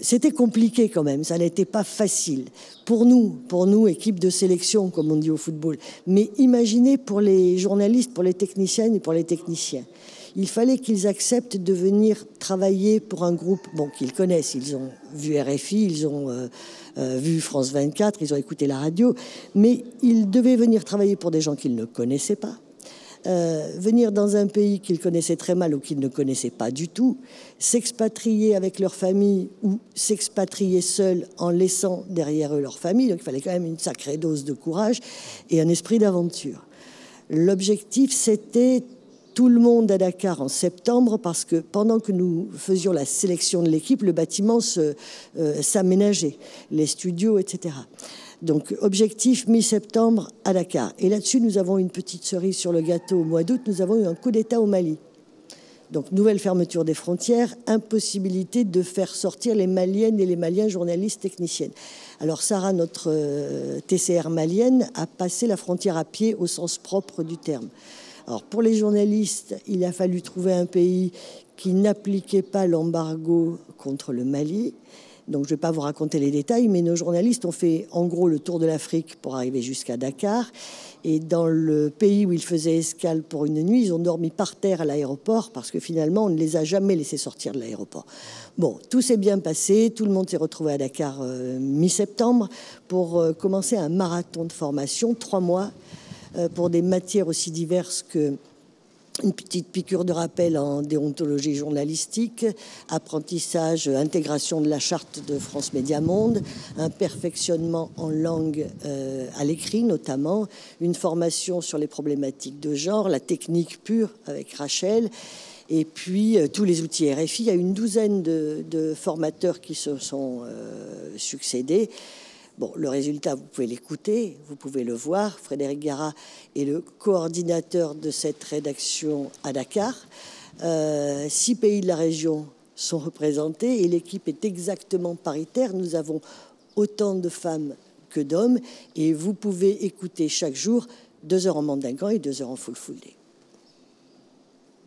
c'était compliqué quand même, ça n'était pas facile pour nous, pour nous, équipe de sélection, comme on dit au football, mais imaginez pour les journalistes, pour les techniciennes et pour les techniciens il fallait qu'ils acceptent de venir travailler pour un groupe bon, qu'ils connaissent. Ils ont vu RFI, ils ont euh, euh, vu France 24, ils ont écouté la radio, mais ils devaient venir travailler pour des gens qu'ils ne connaissaient pas. Euh, venir dans un pays qu'ils connaissaient très mal ou qu'ils ne connaissaient pas du tout, s'expatrier avec leur famille ou s'expatrier seul en laissant derrière eux leur famille. Donc il fallait quand même une sacrée dose de courage et un esprit d'aventure. L'objectif, c'était tout le monde à Dakar en septembre parce que pendant que nous faisions la sélection de l'équipe, le bâtiment euh, s'aménageait, les studios, etc. Donc, objectif mi-septembre à Dakar. Et là-dessus, nous avons une petite cerise sur le gâteau au mois d'août. Nous avons eu un coup d'État au Mali. Donc, nouvelle fermeture des frontières, impossibilité de faire sortir les Maliennes et les Maliens journalistes techniciennes. Alors, Sarah, notre euh, TCR malienne, a passé la frontière à pied au sens propre du terme. Alors pour les journalistes, il a fallu trouver un pays qui n'appliquait pas l'embargo contre le Mali. Donc je ne vais pas vous raconter les détails, mais nos journalistes ont fait en gros le tour de l'Afrique pour arriver jusqu'à Dakar. Et dans le pays où ils faisaient escale pour une nuit, ils ont dormi par terre à l'aéroport parce que finalement, on ne les a jamais laissés sortir de l'aéroport. Bon, tout s'est bien passé, tout le monde s'est retrouvé à Dakar euh, mi-septembre pour euh, commencer un marathon de formation, trois mois euh, pour des matières aussi diverses que une petite piqûre de rappel en déontologie journalistique, apprentissage, intégration de la charte de France Média Monde, un perfectionnement en langue euh, à l'écrit notamment, une formation sur les problématiques de genre, la technique pure avec Rachel. Et puis euh, tous les outils RFI, il y a une douzaine de, formateurs qui se sont succédés. Bon, le résultat, vous pouvez l'écouter, vous pouvez le voir. Frédéric Gara est le coordinateur de cette rédaction à Dakar. Euh, six pays de la région sont représentés et l'équipe est exactement paritaire. Nous avons autant de femmes que d'hommes et vous pouvez écouter chaque jour deux heures en mandingant et deux heures en full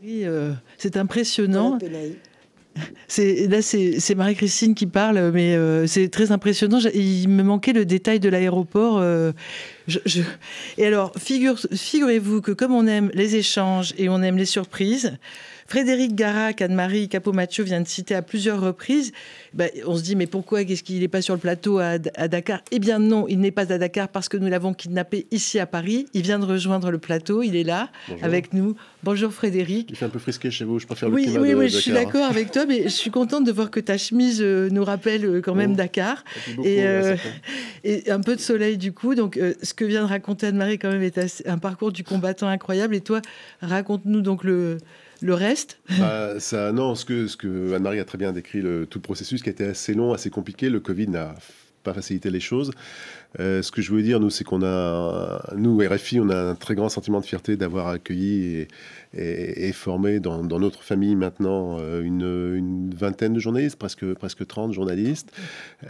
Oui, euh, c'est impressionnant. Là, c'est Marie-Christine qui parle, mais euh, c'est très impressionnant. Il me manquait le détail de l'aéroport. Euh, et alors, figurez-vous que comme on aime les échanges et on aime les surprises, Frédéric Garac anne marie Capomaccio vient de citer à plusieurs reprises, bah, on se dit mais pourquoi est ce qu'il n'est pas sur le plateau à, Dakar Eh bien non, il n'est pas à Dakar parce que nous l'avons kidnappé ici à Paris. Il vient de rejoindre le plateau, il est là avec nous. Bonjour Frédéric. Il fait un peu frisqué chez vous, je préfère le climat Oui, oui, je suis hein. d'accord avec toi, mais je suis contente de voir que ta chemise euh, nous rappelle euh, quand même oh. Dakar. Euh, et, un peu de soleil du coup. Donc ce que vient de raconter Anne-Marie quand même est un parcours du combattant incroyable. Et toi, raconte-nous donc le... Le reste bah, ça, Non, ce que, Anne-Marie a très bien décrit, le, tout le processus qui a été assez long, assez compliqué. Le Covid n'a pas facilité les choses. Euh, ce que je veux dire, nous, c'est qu'on a, nous, RFI, on a un très grand sentiment de fierté d'avoir accueilli et, formé dans, notre famille maintenant euh, une, vingtaine de journalistes, presque, presque 30 journalistes.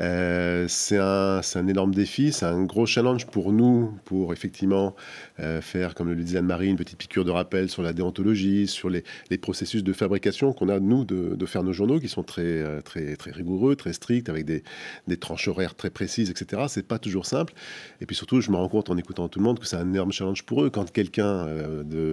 Euh, c'est un, un, énorme défi, c'est un gros challenge pour nous, pour effectivement euh, faire, comme le disait Anne-Marie, une petite piqûre de rappel sur la déontologie, sur les, les processus de fabrication qu'on a, nous, de, de, faire nos journaux, qui sont très, très, très rigoureux, très stricts, avec des, des tranches horaires très précises, etc. C'est pas toujours simple. Et puis surtout, je me rends compte en écoutant tout le monde que c'est un énorme challenge pour eux. Quand quelqu'un de,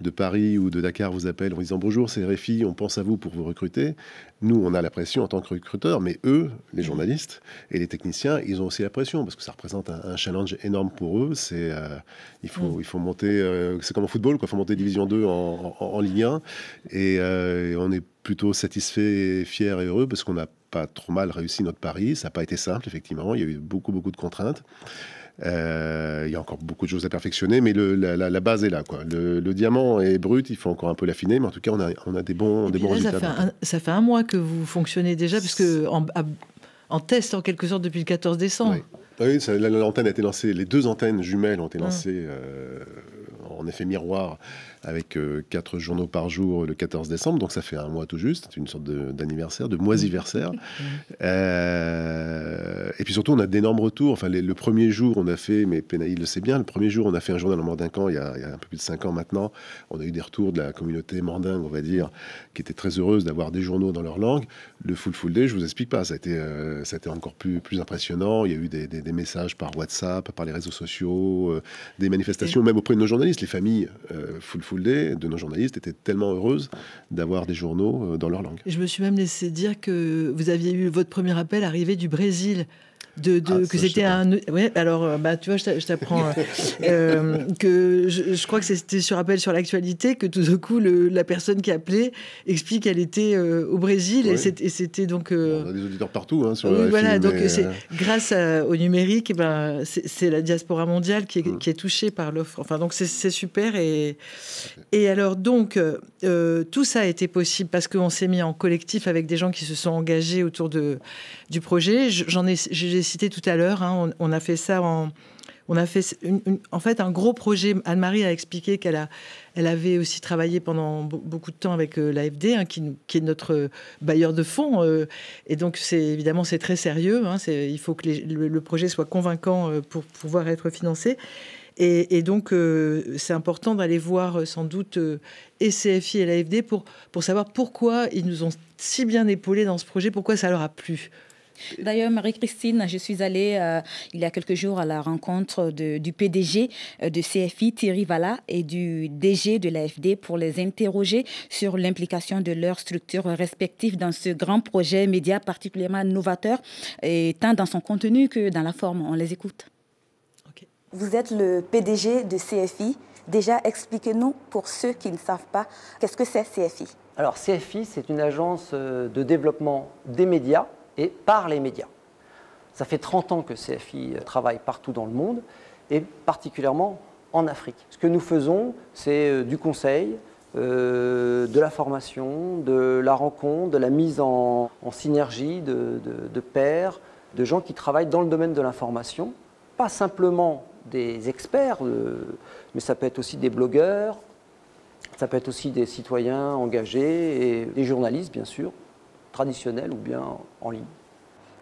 de Paris ou de Dakar vous appellent en disant bonjour, c'est Réfi, on pense à vous pour vous recruter. Nous, on a la pression en tant que recruteurs mais eux, les journalistes et les techniciens, ils ont aussi la pression parce que ça représente un, challenge énorme pour eux. C'est euh, il faut mm. il faut monter, euh, c'est comme au football, quoi, il faut monter Division 2 en, en, Ligue 1 euh, et, on est plutôt satisfait, fier et heureux parce qu'on n'a pas trop mal réussi notre pari. Ça n'a pas été simple, effectivement. Il y a eu beaucoup, beaucoup de contraintes. Euh, il y a encore beaucoup de choses à perfectionner, mais la, base est là. Quoi. Le, diamant est brut, il faut encore un peu l'affiner, mais en tout cas, on a, des bons, résultats. Ça fait, un, mois que vous fonctionnez déjà, puisque en, test en quelque sorte depuis le 14 décembre. Oui. Ah l'antenne a été lancée, les deux antennes jumelles ont été hum. lancées euh, en effet miroir avec euh, quatre journaux par jour le 14 décembre, donc ça fait un mois tout juste, C'est une sorte d'anniversaire, de, mois moisiversaire. Euh, et puis surtout, on a d'énormes retours. Enfin, le premier jour, on a fait, mais Penaïl le sait bien, le premier jour, on a fait un journal en mandingue. il y, a, un peu plus de cinq ans maintenant. On a eu des retours de la communauté mandingue, on va dire, qui était très heureuse d'avoir des journaux dans leur langue. Le full full day, je vous explique pas, ça a été, euh, encore plus, plus impressionnant. Il y a eu des, messages par WhatsApp, par les réseaux sociaux, des manifestations, même auprès de nos journalistes, les familles full full de nos journalistes étaient tellement heureuses d'avoir des journaux euh, dans leur langue. Je me suis même laissé dire que vous aviez eu votre premier appel arrivé du Brésil ah, que c'était un. alors, euh, bah, tu vois, je t'apprends euh, euh, que je, crois que c'était sur appel sur l'actualité que tout d'un coup, le, la personne qui appelait explique qu'elle était au Brésil et c'était donc. On a des auditeurs partout. Hein, sur oui, voilà, donc c'est grâce au numérique, ben, c'est la diaspora mondiale qui est, mm. qui est touchée par l'offre. Enfin, donc c'est super. Et, et alors, donc, tout ça a été possible parce qu'on s'est mis en collectif avec des gens qui se sont engagés autour de, du projet. J'en ai, j'ai cité tout à l'heure. Hein, on, a fait ça en. On a fait en fait un gros projet. Anne-Marie a expliqué qu'elle elle avait aussi travaillé pendant beaucoup de temps avec euh, l'AFD, hein, qui, est notre euh, bailleur de fonds. Euh, et donc, c'est évidemment, c'est très sérieux. Hein, il faut que le, projet soit convaincant pour pouvoir être financé. Et, donc, c'est important d'aller voir sans doute et CFI et l'AFD pour, pour savoir pourquoi ils nous ont si bien épaulés dans ce projet, pourquoi ça leur a plu, D'ailleurs, Marie-Christine, je suis allée euh, il y a quelques jours à la rencontre du PDG euh, de CFI, Thierry Valla, et du DG de l'AFD pour les interroger sur l'implication de leurs structures respectives dans ce grand projet média particulièrement novateur, et tant dans son contenu que dans la forme. On les écoute. Vous êtes le PDG de CFI. Déjà, expliquez-nous, pour ceux qui ne savent pas, qu'est-ce que c'est CFI Alors, CFI, c'est une agence euh, de développement des médias et par les médias. Ça fait 30 ans que CFI euh, travaille partout dans le monde et particulièrement en Afrique. Ce que nous faisons, c'est euh, du conseil, euh, de la formation, de la rencontre, de la mise en, synergie de, de pairs, de gens qui travaillent dans le domaine de l'information, pas simplement des experts, mais ça peut être aussi des blogueurs, ça peut être aussi des citoyens engagés et des journalistes, bien sûr traditionnelle ou bien en ligne.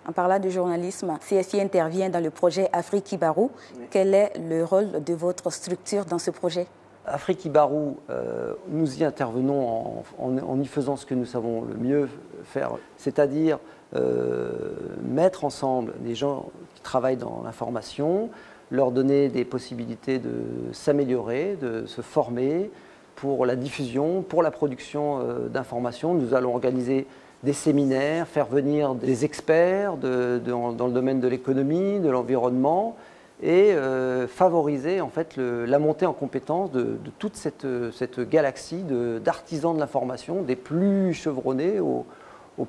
En parlant de journalisme, CFI intervient dans le projet Afrique Ibarou. Quel est le rôle de votre structure dans ce projet Afrique Ibarou, euh, nous y intervenons en, y faisant ce que nous savons le mieux faire, c'est-à-dire euh, mettre ensemble des gens qui travaillent dans l'information, leur donner des possibilités de s'améliorer, de se former pour la diffusion, pour la production euh, d'informations. Nous allons organiser des séminaires, faire venir des experts dans le domaine de l'économie, de l'environnement, et euh, favoriser en fait la montée en compétence de, toute cette, cette galaxie d'artisans de, formation, des plus chevronnés aux,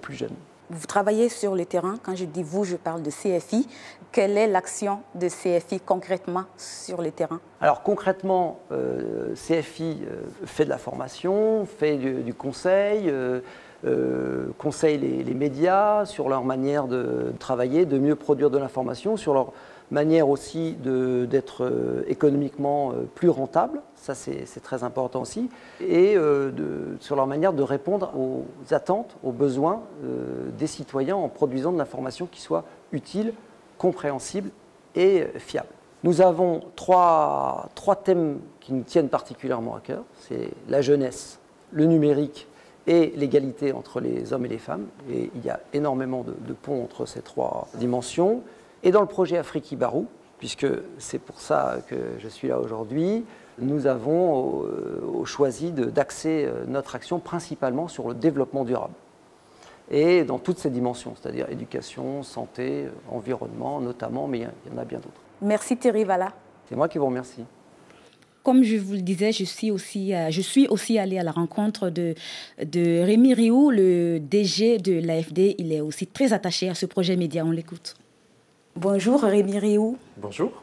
plus jeunes. Vous travaillez sur le terrain. Quand je dis vous, je parle de CFI. Quelle est l'action de CFI concrètement sur le terrain Alors concrètement, euh, CFI euh, fait de la formation, fait du, conseil. Euh, conseille les, médias sur leur manière de travailler, de mieux produire de l'information, sur leur manière aussi d'être euh, économiquement euh, plus rentable, ça c'est très important aussi, et sur leur manière de répondre aux attentes, aux besoins des citoyens en produisant de l'information qui soit utile, compréhensible et fiable. Nous avons trois thèmes qui nous tiennent particulièrement à cœur, c'est la jeunesse, le numérique et l'égalité entre les hommes et les femmes. Et il y a énormément de, ponts entre ces trois dimensions. Et dans le projet Afriki Barou, puisque c'est pour ça que je suis là aujourd'hui, nous avons euh, choisi d'axer euh, notre action principalement sur le développement durable. Et dans toutes ces dimensions, c'est-à-dire éducation, santé, euh, environnement notamment, mais il y en a bien d'autres. Merci Thierry Valla. C'est moi qui vous remercie. Comme je vous le disais, je suis aussi, euh, je suis aussi allée à la rencontre de, de Rémi Rioux, le DG de l'AFD. Il est aussi très attaché à ce projet média. On l'écoute. Bonjour Rémi Rioux. Bonjour.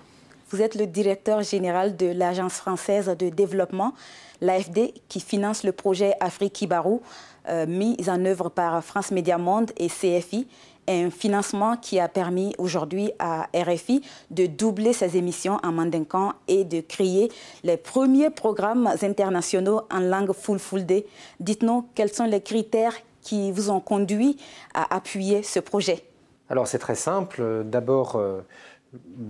Vous êtes le directeur général de l'Agence française de développement, l'AFD, qui finance le projet Afrique Ibarou, euh, mis en œuvre par France Média Monde et CFI, un financement qui a permis aujourd'hui à RFI de doubler ses émissions en mandinkan et de créer les premiers programmes internationaux en langue full fulfulde. Dites-nous quels sont les critères qui vous ont conduit à appuyer ce projet. Alors c'est très simple. D'abord, euh,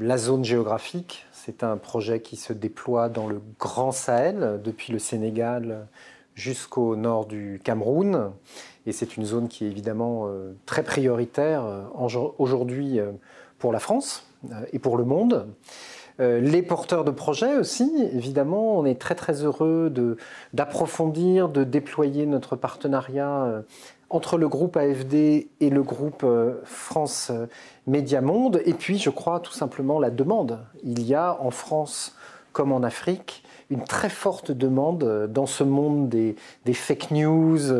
la zone géographique, c'est un projet qui se déploie dans le Grand Sahel, depuis le Sénégal jusqu'au nord du Cameroun. Et c'est une zone qui est évidemment euh, très prioritaire euh, aujourd'hui euh, pour la France et pour le monde. Les porteurs de projets aussi, évidemment, on est très très heureux d'approfondir, de, déployer notre partenariat entre le groupe AFD et le groupe France Média Monde. Et puis, je crois tout simplement la demande. Il y a en France comme en Afrique une très forte demande dans ce monde des, fake news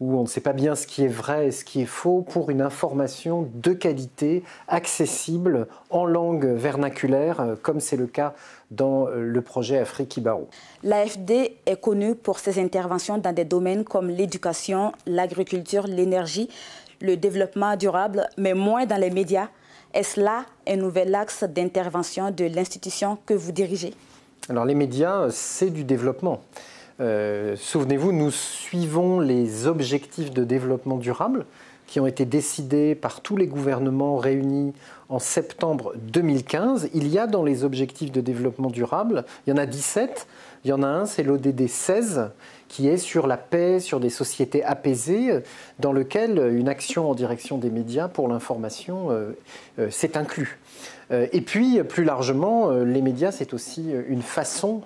où on ne sait pas bien ce qui est vrai et ce qui est faux, pour une information de qualité, accessible, en langue vernaculaire, euh, comme c'est le cas dans euh, le projet Afrique Ibaro. L'AFD est connue pour ses interventions dans des domaines comme l'éducation, l'agriculture, l'énergie, le développement durable, mais moins dans les médias. Est-ce là un nouvel axe d'intervention de l'institution que vous dirigez Alors les médias, euh, c'est du développement. Euh, souvenez-vous, nous suivons les objectifs de développement durable qui ont été décidés par tous les gouvernements réunis en septembre 2015. Il y a dans les objectifs de développement durable, il y en a 17, il y en a un, c'est l'ODD 16, qui est sur la paix, sur des sociétés apaisées, dans lequel une action en direction des médias pour l'information euh, euh, s'est inclue. Euh, et puis, plus largement, euh, les médias, c'est aussi euh, une façon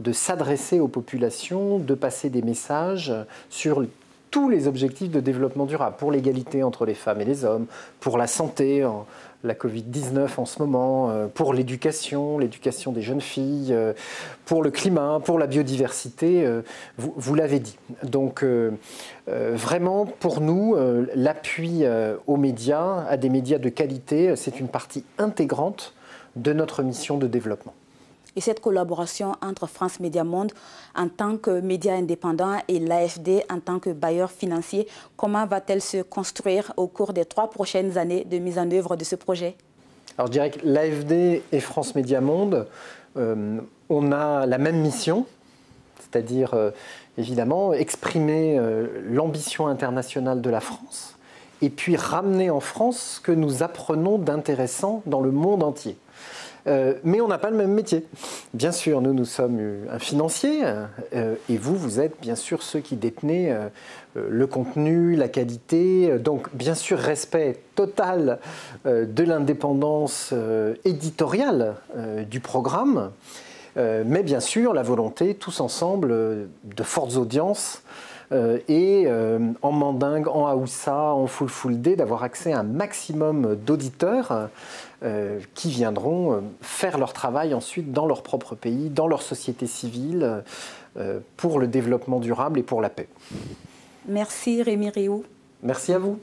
de s'adresser aux populations, de passer des messages sur tous les objectifs de développement durable, pour l'égalité entre les femmes et les hommes, pour la santé la Covid-19 en ce moment, euh, pour l'éducation, l'éducation des jeunes filles, euh, pour le climat, pour la biodiversité, euh, vous, l'avez dit. Donc vraiment, pour nous, l'appui aux médias, à des médias de qualité, c'est une partie intégrante de notre mission de développement. Et cette collaboration entre France Média Monde en tant que média indépendant et l'AFD en tant que bailleur financier, comment va-t-elle se construire au cours des trois prochaines années de mise en œuvre de ce projet Alors je dirais que l'AFD et France Média Monde, euh, on a la même mission, c'est-à-dire euh, évidemment exprimer euh, l'ambition internationale de la France et puis ramener en France ce que nous apprenons d'intéressant dans le monde entier. Euh, mais on n'a pas le même métier. Bien sûr, nous, nous sommes euh, un financier euh, et vous, vous êtes bien sûr ceux qui détenez le contenu, la qualité. Donc, bien sûr, respect total de l'indépendance éditoriale du programme, mais bien sûr, la volonté, tous ensemble, de fortes audiences. et en mandingue, en haoussa, en full full day, d'avoir accès à un maximum d'auditeurs euh, qui viendront euh, faire leur travail ensuite dans leur propre pays, dans leur société civile, euh, pour le développement durable et pour la paix. Merci Rémi Rioux. – Merci à vous.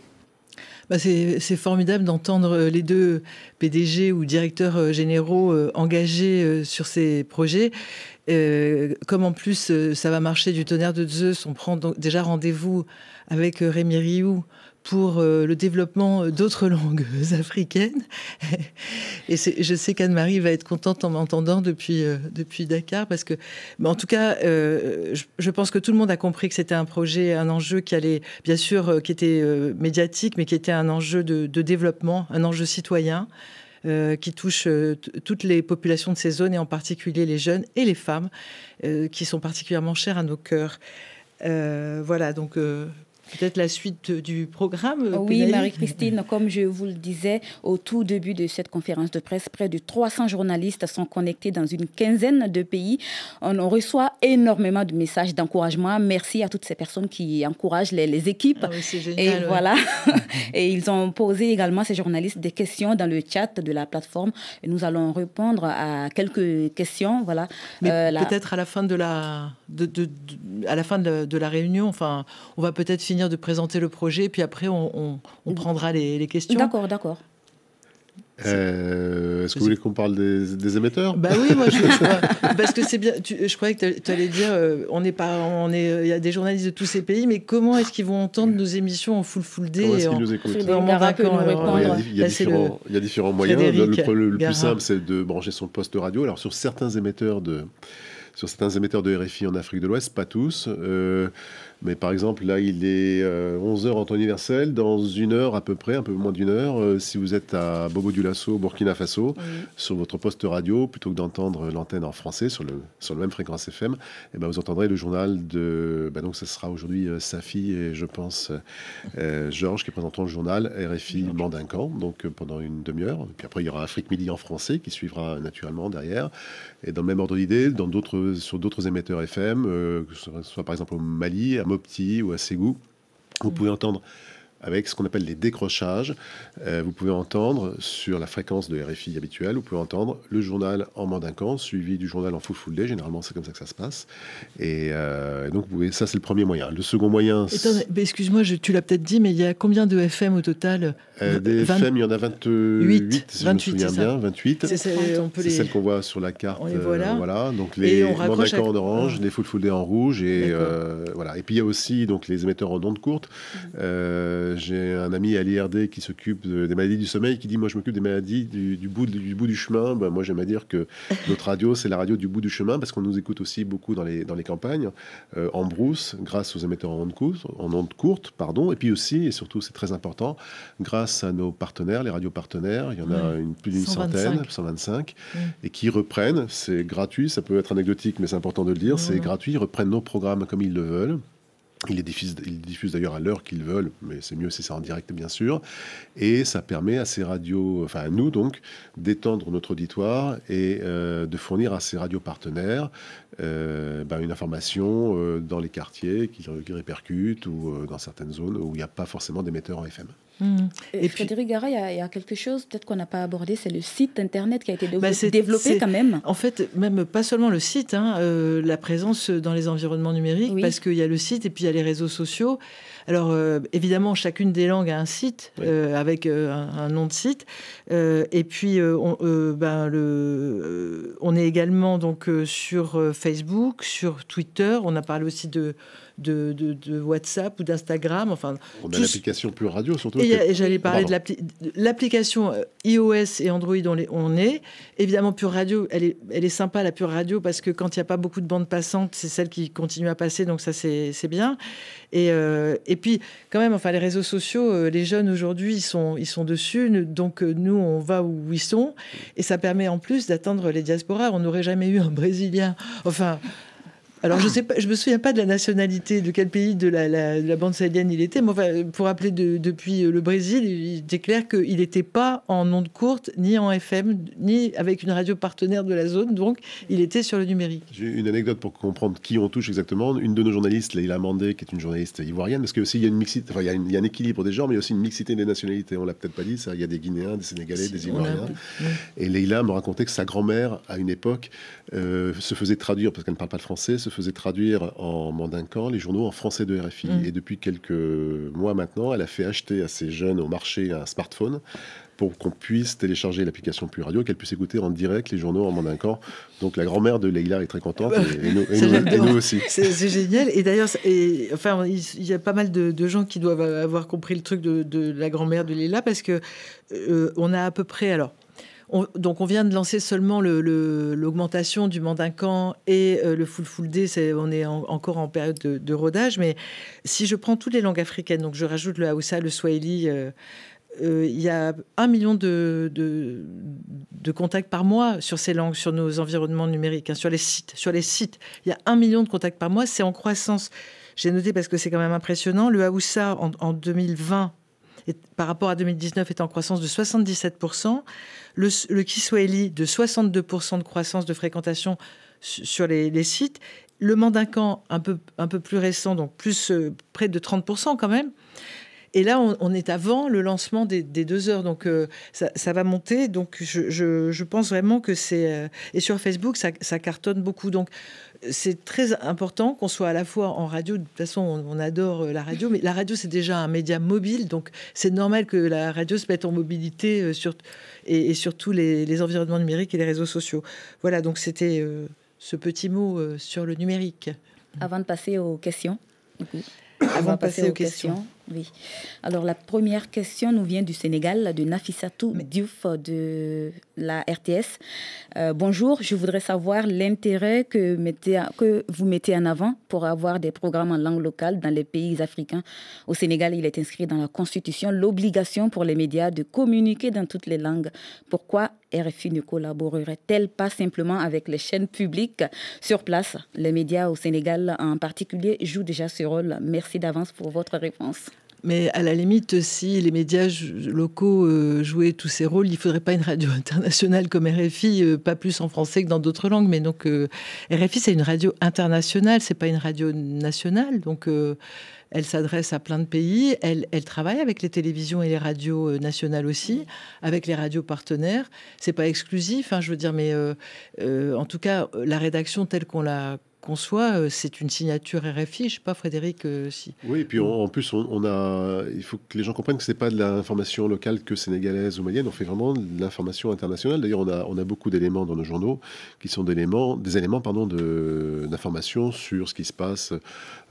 Bah, c'est formidable d'entendre les deux PDG ou directeurs généraux engagés sur ces projets. comme en plus ça va marcher du tonnerre de Zeus, on prend déjà rendez-vous avec Rémi Rioux pour euh, le développement euh, d'autres langues africaines. Et je sais qu'Anne-Marie va être contente en m'entendant depuis, euh, depuis Dakar, parce que, en tout cas, je, pense que tout le monde a compris que c'était un projet, un enjeu qui allait, bien sûr, qui était médiatique, mais qui était un enjeu de, développement, un enjeu citoyen. qui touche toutes les populations de ces zones et en particulier les jeunes et les femmes qui sont particulièrement chères à nos cœurs. voilà, donc peut-être la suite du programme. Oui, Marie-Christine, comme je vous le disais au tout début de cette conférence de presse, près de 300 journalistes sont connectés dans une quinzaine de pays. On, reçoit énormément de messages d'encouragement. Merci à toutes ces personnes qui encouragent les, équipes. Ah génial, Et voilà. Et ils ont posé également, ces journalistes, des questions dans le chat de la plateforme. Et nous allons répondre à quelques questions. Voilà. Euh, peut-être à la fin de la de, à la fin de la, réunion, enfin, on va peut-être finir de présenter le projet, puis après, on, prendra les, questions. D'accord, d'accord. Euh, est-ce que vous voulez qu'on parle des, émetteurs Bah oui, moi je, parce que c'est bien. je croyais que tu allais dire, euh, on n'est pas, on est, il y a des journalistes de tous ces pays, mais comment est-ce qu'ils vont entendre nos émissions en full full day nous Il y, a, différents, moyens. Le, le plus simple, c'est de brancher son poste radio. Alors sur certains émetteurs de sur certains émetteurs de RFI en Afrique de l'Ouest, pas tous. Euh, mais par exemple, là, il est 11h euh, en temps universel. Dans une heure à peu près, un peu moins d'une heure, euh, si vous êtes à Bobo du Lasso, Burkina Faso, sur votre poste radio, plutôt que d'entendre l'antenne en français sur le, sur le même fréquence FM, eh ben, vous entendrez le journal de. Ben, donc, ce sera aujourd'hui euh, Safi et je pense Georges qui présenteront le journal RFI oui. Mandincan, donc pendant une demi-heure. Puis après, il y aura Afrique Midi en français qui suivra naturellement derrière. Et dans le même ordre d'idée, sur d'autres émetteurs FM, que ce soit par exemple au Mali, à Mopti ou à Ségou. Vous pouvez entendre avec ce qu'on appelle les décrochages. Euh, vous pouvez entendre sur la fréquence de RFI habituelle, vous pouvez entendre le journal en mandinquant, suivi du journal en full full Généralement, c'est comme ça que ça se passe. Et, euh, donc, vous ça, c'est le premier moyen. Le second moyen. Excuse-moi, tu l'as peut-être dit, mais il y a combien de FM au total euh, Des FM, il y en a 28, si 28, je me souviens bien. 28. C'est celle qu'on voit sur la carte. voilà. Donc, les mandinquants en orange, les full full en rouge. Et, voilà. et puis, il y a aussi donc, les émetteurs en ondes courtes. Mmh. Euh, j'ai un ami à l'IRD qui s'occupe des maladies du sommeil qui dit Moi, je m'occupe des maladies du, bout, du, chemin. Ben, moi, j'aime à dire que notre radio, c'est la radio du bout du chemin parce qu'on nous écoute aussi beaucoup dans les, campagnes, euh, en brousse, grâce aux émetteurs en ondes courtes, pardon, et puis aussi, et surtout, c'est très important, grâce à nos partenaires, les radios partenaires, il y en a une, plus d'une centaine, 125, et qui reprennent, c'est gratuit, ça peut être anecdotique, mais c'est important de le dire, c'est gratuit, ils reprennent nos programmes comme ils le veulent. Il les diffusent, d'ailleurs à l'heure qu'ils veulent, mais c'est mieux si c'est en direct, bien sûr. Et ça permet à ces radios, enfin à nous donc, d'étendre notre auditoire et euh, de fournir à ces radios partenaires euh, ben, une information euh, dans les quartiers qui, qui répercutent ou dans certaines zones où il n'y a pas forcément d'émetteurs en FM. Et, Frédéric Garay, il y, a quelque chose peut-être qu'on n'a pas abordé, c'est le site internet qui a été bah, développé quand même. En fait, même pas seulement le site, hein, euh, la présence dans les environnements numériques, parce qu'il y a le site et puis il y a les réseaux sociaux. Alors euh, évidemment, chacune des langues a un site euh, avec un, nom de site, et puis on, ben, le, on est également donc sur Facebook, sur Twitter. On a parlé aussi de de, WhatsApp ou d'Instagram. Enfin, on oh, ben, a l'application Pure Radio surtout. Et, j'allais parler de l'application euh, iOS et Android, on, on est. Évidemment, Pure Radio, elle est, elle est sympa, la Pure Radio, parce que quand il n'y a pas beaucoup de bandes passantes, c'est celle qui continue à passer, donc ça, c'est bien. Et, euh, et, puis, quand même, enfin, les réseaux sociaux, euh, les jeunes aujourd'hui, ils sont, ils sont dessus, donc nous, on va où ils sont. Et ça permet en plus d'atteindre les diasporas. On n'aurait jamais eu un Brésilien. Enfin, alors, je ah. sais pas, je me souviens pas de la nationalité, de quel pays de la, bande sahélienne il était. enfin, pour rappeler depuis euh, le Brésil, il était clair qu'il n'était pas en ondes courtes, ni en FM, ni avec une radio partenaire de la zone. Donc, il était sur le numérique. J'ai une anecdote pour comprendre qui on touche exactement. Une de nos journalistes, Leila Mandé, qui est une journaliste ivoirienne, parce que aussi il y a une mixité, enfin, il y a, il y a un équilibre des genres, mais aussi une mixité des nationalités. On l'a peut-être pas dit, ça. Il y a des Guinéens, des Sénégalais, des Ivoiriens. Et Leila me racontait que sa grand-mère, à une époque, euh, se faisait traduire parce qu'elle ne parle pas le français se faisait traduire en mandinquant les journaux en français de RFI. Mm. Et depuis quelques mois maintenant, elle a fait acheter à ces jeunes au marché un smartphone pour qu'on puisse télécharger l'application Plus Radio, qu'elle puisse écouter en direct les journaux en mandinquant. Donc la grand-mère de Leila est très contente eh ben, et, nous, aussi. C'est génial. Et d'ailleurs, enfin, il y a pas mal de, gens qui doivent avoir compris le truc de, la grand-mère de Leila, parce que euh, on a à peu près alors donc on vient de lancer seulement l'augmentation du Mandincan et euh, le Full c'est on est encore en période de, rodage, mais si je prends toutes les langues africaines, donc je rajoute le Hausa, le Swahili, euh, euh, il y a un million de, contacts par mois sur ces langues, sur nos environnements numériques, hein, sur les sites. Sur les sites, il y a un million de contacts par mois, c'est en croissance. J'ai noté parce que c'est quand même impressionnant. Le Haoussa en 2020 par rapport à 2019 est en croissance de 77%, le, le Kiswahili de 62% de croissance de fréquentation sur les, sites, le Mandinkan un peu, un peu plus récent, donc plus euh, près de 30% quand même, et là, on, est avant le lancement des, deux heures. Donc, euh, ça, va monter. Donc, je, pense vraiment que c'est. Euh, et sur Facebook, ça, cartonne beaucoup. Donc, c'est très important qu'on soit à la fois en radio. De toute façon, on, adore euh, la radio, mais la radio c'est déjà un média mobile, donc c'est normal que la radio se mette en mobilité sur, et, et surtout les, environnements numériques et les réseaux sociaux. Voilà, donc c'était ce petit mot sur le numérique. Avant de passer aux questions. Avant, de passer, aux, questions oui. Alors, la première question nous vient du Sénégal, de Nafisatou Diouf euh, de la RTS. Euh, bonjour, je voudrais savoir l'intérêt que, que vous mettez en avant pour avoir des programmes en langue locale dans les pays africains. Au Sénégal, il est inscrit dans la Constitution l'obligation pour les médias de communiquer dans toutes les langues. Pourquoi RFI ne collaborerait-elle pas simplement avec les chaînes publiques sur place Les médias au Sénégal en particulier jouent déjà ce rôle. Merci d'avance pour votre réponse. Mais à la limite, si les médias locaux euh, jouaient tous ces rôles, il ne faudrait pas une radio internationale comme RFI, euh, pas plus en français que dans d'autres langues. Mais donc, euh, RFI, c'est une radio internationale, c'est pas une radio nationale. Donc, elle s'adresse à plein de pays. Elle, travaille avec les télévisions et les radios euh, nationales aussi, avec les radios partenaires. C'est pas exclusif, hein, je veux dire, mais euh, euh, en tout cas, la rédaction telle qu'on la soit, euh, c'est une signature RFI, je ne sais pas Frédéric euh, si... Oui, et puis en plus, on, a, il faut que les gens comprennent que ce n'est pas de l'information locale que sénégalaise ou moyenne. on fait vraiment de l'information internationale. D'ailleurs, on a, on a beaucoup d'éléments dans nos journaux qui sont éléments, des éléments d'information sur ce qui se passe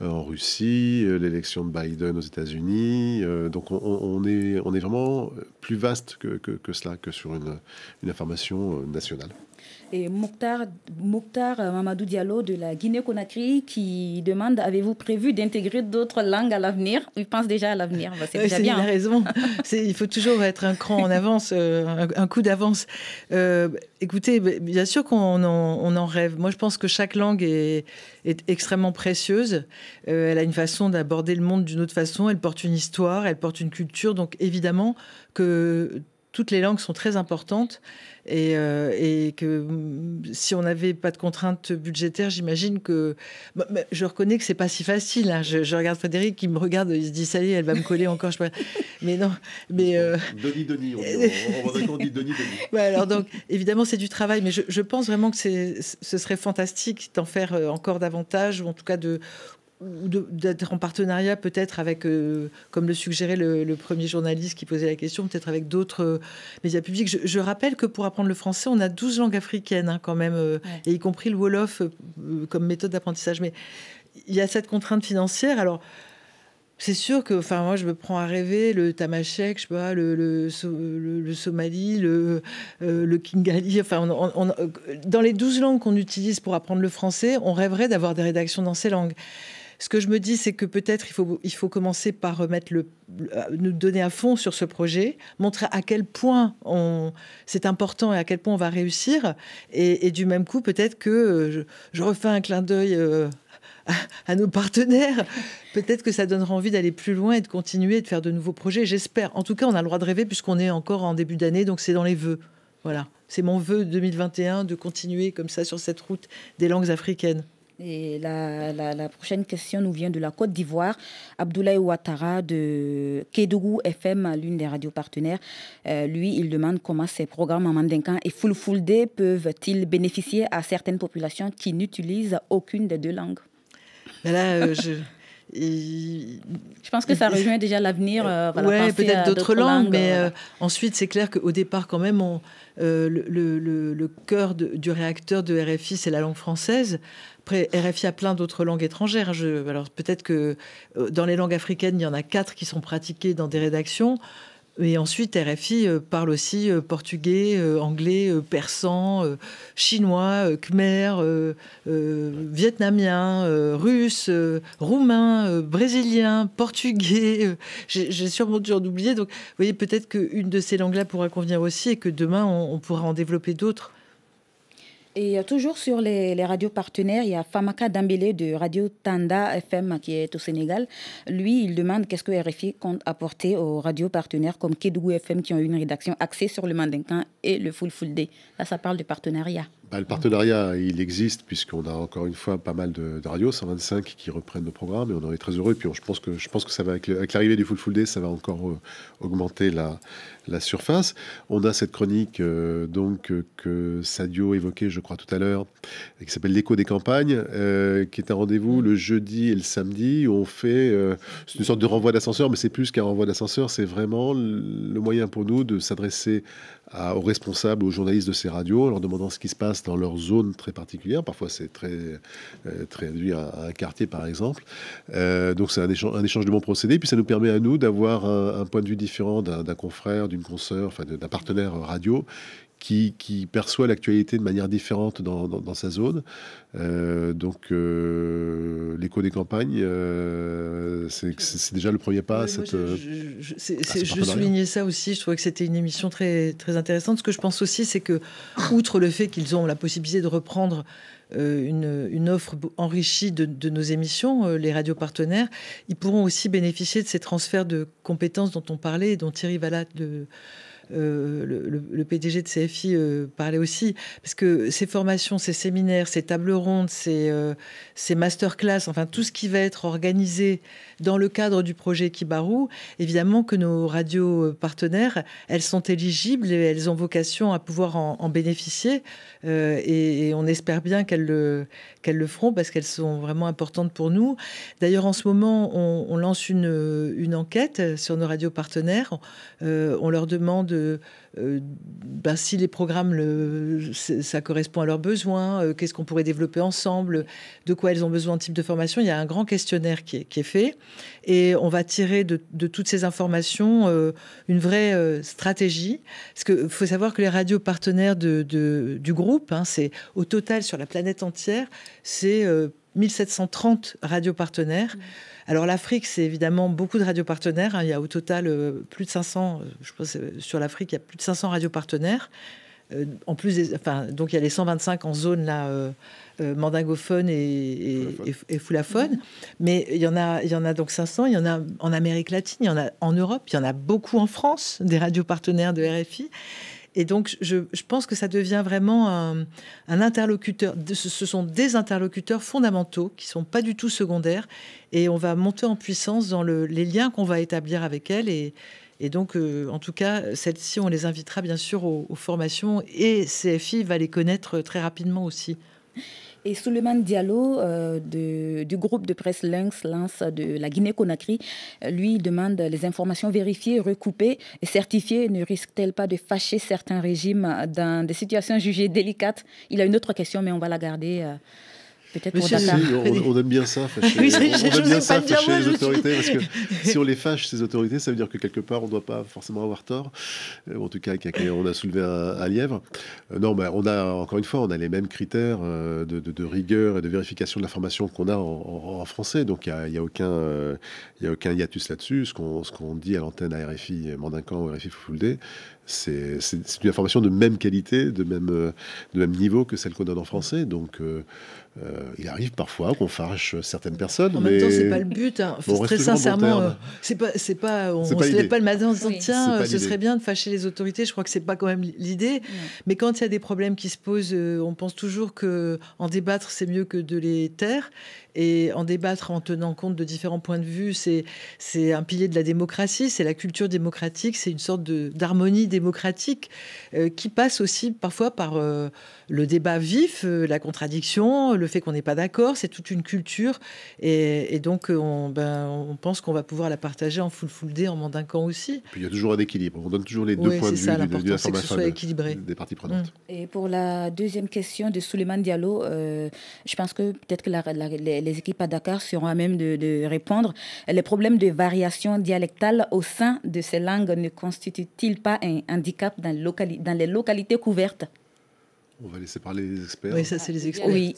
euh, en Russie, l'élection de Biden aux États-Unis. Donc on, est, on est vraiment plus vaste que, que, que cela, que sur une, une information nationale et Mokhtar, Mokhtar Mamadou Diallo de la Guinée-Conakry qui demande avez-vous prévu d'intégrer d'autres langues à l'avenir Il pense déjà à l'avenir. Bah, c'est bien. Il a hein. raison. il faut toujours être un cran en avance, euh, un, coup d'avance. Euh, écoutez, bah, bien sûr qu'on en, rêve. Moi, je pense que chaque langue est, extrêmement précieuse. Euh, elle a une façon d'aborder le monde d'une autre façon. Elle porte une histoire, elle porte une culture. Donc, évidemment que toutes les langues sont très importantes et, euh, que mm, si on n'avait pas de contraintes budgétaires, j'imagine que bah, bah, je reconnais que c'est pas si facile. Hein. Je, regarde Frédéric qui me regarde, il se dit ça y est, elle va me coller encore. Je... Mais non, mais euh... Denis on, va on, alors donc évidemment c'est du travail, mais je, je pense vraiment que ce serait fantastique d'en faire euh, encore davantage ou en tout cas de ou d'être en partenariat peut-être avec, euh, comme le suggérait le, premier journaliste qui posait la question, peut-être avec d'autres euh, médias publics. Je, rappelle que pour apprendre le français, on a 12 langues africaines hein, quand même, euh, et y compris le Wolof comme méthode d'apprentissage. Mais il y a cette contrainte financière. Alors, c'est sûr que, enfin, moi, je me prends à rêver le Tamashek, je sais pas, le, le, le, Somali, le, Kingali. Enfin, dans les 12 langues qu'on utilise pour apprendre le français, on rêverait d'avoir des rédactions dans ces langues. Ce que je me dis, c'est que peut-être il faut, il faut commencer par remettre le, euh, nous donner à fond sur ce projet, montrer à quel point c'est important et à quel point on va réussir. Et, du même coup, peut-être que euh, je, refais un clin d'œil. Euh, à, nos partenaires. Peut-être que ça donnera envie d'aller plus loin et de continuer de faire de nouveaux projets. J'espère. En tout cas, on a le droit de rêver puisqu'on est encore en début d'année, donc c'est dans les vœux. Voilà. C'est mon vœu 2021 de continuer comme ça sur cette route des langues africaines. Et la, la, prochaine question nous vient de la Côte d'Ivoire. Abdoulaye Ouattara de Kédougou FM, l'une des radios partenaires. Euh, lui, il demande comment ces programmes en mandinka et Fulfulde peuvent-ils bénéficier à certaines populations qui n'utilisent aucune des deux langues ben euh, je... pense que ça rejoint déjà l'avenir. Euh, oui, peut-être d'autres langues, mais ensuite, c'est clair qu'au départ, quand même, le, cœur du réacteur de RFI, c'est la langue française. Après, RFI a plein d'autres langues étrangères. Je, alors peut-être que euh, dans les langues africaines, il y en a quatre qui sont pratiquées dans des rédactions. Et ensuite, RFI euh, parle aussi portugais, anglais, persan, chinois, khmer, vietnamien, russe, roumain, brésilien, portugais. Euh, j'ai sûrement dû en oublier. Donc, vous voyez, peut-être qu'une de ces langues-là pourra convenir aussi et que demain, on pourra en développer d'autres. Et euh, toujours sur les, radios partenaires, il y a Famaka Dambélé de Radio Tanda FM qui est au Sénégal. Lui, il demande qu'est-ce que RFI compte apporter aux radios partenaires comme Kédougou FM qui ont une rédaction axée sur le mandinkan et le full full day. Là, ça parle de partenariat. Bah, le partenariat, il existe, puisqu'on a encore une fois pas mal de, radios, 125 qui reprennent nos programmes. et on en est très heureux. Et puis, je, pense que, je pense que ça va, avec, l'arrivée du Full Full Day, ça va encore euh, augmenter la, surface. On a cette chronique euh, donc euh, que Sadio évoquait, je crois, tout à l'heure, qui s'appelle L'écho des campagnes, qui est un rendez-vous mm. le jeudi et le samedi, on fait une sorte de renvoi d'ascenseur, mais c'est plus qu'un renvoi d'ascenseur, c'est vraiment le moyen pour nous de s'adresser aux responsables, aux journalistes de ces radios, en leur demandant ce qui se passe dans leur zone très particulière. Parfois, c'est très, euh, très réduit à, un quartier, par exemple. Euh, donc, c'est un, échange, un de bons procédés. Puis, ça nous permet à nous d'avoir un, point de vue différent d'un confrère, d'une consoeur, enfin, d'un partenaire radio qui, perçoit l'actualité de manière différente dans, sa zone. Euh, donc, euh, l'écho des campagnes, euh, c'est déjà le premier pas. je, soulignais ça aussi. Je trouvais que c'était une émission très, très intéressante. Ce que je pense aussi, c'est que, outre le fait qu'ils ont la possibilité de reprendre euh, une, offre enrichie de, nos émissions, les radios partenaires, ils pourront aussi bénéficier de ces transferts de compétences dont on parlait, dont Thierry Vallat... de euh, le, PDG de CFI euh, parlait aussi, parce que ces formations, ces séminaires, ces tables rondes, euh, ces, masterclass, enfin tout ce qui va être organisé dans le cadre du projet Kibaru, évidemment que nos radios partenaires, elles sont éligibles et elles ont vocation à pouvoir en, bénéficier. Et, on espère bien qu'elles le, le feront parce qu'elles sont vraiment importantes pour nous. D'ailleurs, en ce moment, on, lance une, une enquête sur nos radios partenaires. on leur demande euh, bah, si les programmes, le, ça correspond à leurs besoins, euh, qu'est-ce qu'on pourrait développer ensemble, de quoi elles ont besoin, en type de formation. Il y a un grand questionnaire qui est, fait et on va tirer de, toutes ces informations euh, une vraie stratégie. Parce qu'il faut savoir que les radios partenaires du groupe, hein, c'est au total sur la planète entière, c'est 1730 radios partenaires. Mmh. Alors l'Afrique, c'est évidemment beaucoup de radios partenaires. Hein. Il y a au total euh, plus de 500, euh, je pense, euh, sur l'Afrique, il y a plus de 500 radios partenaires. en plus, donc il y a les 125 en zone là, mandingophone et, et, foulaphone. Mais il y en a, il y en a donc 500. Il y en a en Amérique latine, il y en a en Europe, il y en a beaucoup en France des radios partenaires de RFI. Et donc, je, pense que ça devient vraiment un, interlocuteur. Ce sont des interlocuteurs fondamentaux qui ne sont pas du tout secondaires. Et on va monter en puissance dans les liens qu'on va établir avec elles. Et, et donc, euh, en tout cas, celles-ci, on les invitera bien sûr aux, aux formations. Et CFI va les connaître euh, très rapidement aussi. Et Souleymane Diallo euh, du groupe de presse Lynx, Lance de la Guinée-Conakry, euh, lui demande les informations vérifiées, recoupées et certifiées ne risque-t-elle pas de fâcher certains régimes dans des situations jugées délicates Il a une autre question, mais on va la garder. Euh, on, donne aime bien ça, on, aime bien ça, autorités, parce que si on les fâche, ces autorités, ça veut dire que quelque part, on ne doit pas forcément avoir tort, euh, en tout cas, on a soulevé un, lièvre. Euh, non, mais on a, encore une fois, on a les mêmes critères euh, de, rigueur et de vérification de l'information qu'on a en, français, donc il n'y a, aucun, a aucun hiatus là-dessus, ce qu'on dit à l'antenne à RFI Mandincan ou RFI Fouldé, c'est une information de même qualité, de même, euh, de même niveau que celle qu'on donne en français. Donc, euh, euh, il arrive parfois qu'on fâche certaines personnes. En même temps, c'est pas le but. Hein. très sincèrement, c'est pas, c'est pas, on, ne se lève pas le matin en disant tiens, ce serait bien de fâcher les autorités. Je crois que c'est pas quand même l'idée. Mais quand il y a des problèmes qui se posent, on pense toujours que en débattre c'est mieux que de les taire. Et en débattre en tenant compte de différents points de vue, c'est c'est un pilier de la démocratie, c'est la culture démocratique, c'est une sorte d'harmonie démocratique euh, qui passe aussi parfois par euh, le débat vif, euh, la contradiction, le fait qu'on n'est pas d'accord, c'est toute une culture. Et, donc, euh, ben, on, pense qu'on va pouvoir la partager en full full day, en mandinquant aussi. puis il y a toujours un équilibre. On donne toujours les deux points de vue de, c'est que des parties prenantes. Mm. Et pour la deuxième question de Souleymane Diallo, euh, je pense que peut-être que les, équipes à Dakar seront à même de, répondre. Les problèmes de variation dialectale au sein de ces langues ne constituent-ils pas un handicap dans les localités couvertes on va laisser parler les experts. Oui, ça, c'est les experts. Oui.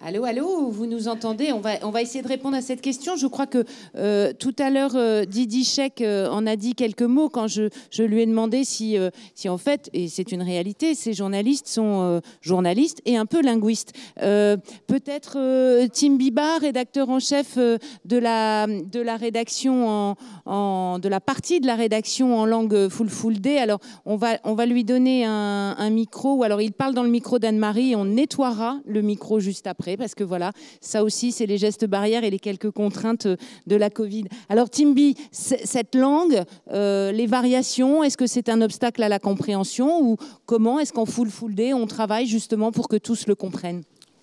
Allô, allô, vous nous entendez on va, on va essayer de répondre à cette question. Je crois que euh, tout à l'heure, euh, Didi euh, en a dit quelques mots quand je, je lui ai demandé si, euh, si en fait, et c'est une réalité, ces journalistes sont journalistes et un peu linguistes. Peut-être Tim Biba, rédacteur en chef de, la, de la rédaction, en, en, de la partie de la rédaction en langue d. Alors, on va, on va lui donner un, micro, ou alors il parle dans le micro d'Anne-Marie, on nettoiera le micro juste après parce que voilà, ça aussi, c'est les gestes barrières et les quelques contraintes euh, de la Covid. Alors, Timbi, cette langue, euh, les variations, est-ce que c'est un obstacle à la compréhension ou comment est-ce qu'en full full day, on travaille justement pour que tous le comprennent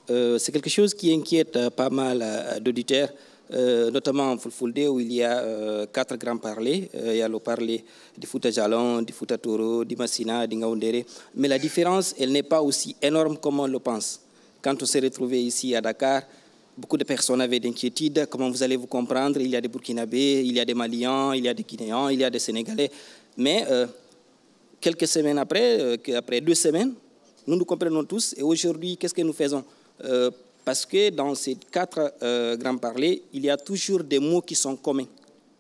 euh, C'est quelque chose qui inquiète pas mal d'auditeurs. notamment en full day, où il y a quatre grands parlés. il y a le parler du à Jalon, du à Toro, du Massina, du Ngaoundere. Mais la différence, elle n'est pas aussi énorme comme on le pense. Quand on s'est retrouvé ici à Dakar, beaucoup de personnes avaient d'inquiétudes. Comment vous allez vous comprendre Il y a des Burkinabés, il y a des Maliens, il y a des Guinéens, il y a des Sénégalais. Mais euh, quelques semaines après, euh, après deux semaines, nous nous comprenons tous. Et aujourd'hui, qu'est-ce que nous faisons euh, Parce que dans ces quatre grands parlers, il y a toujours des mots qui sont communs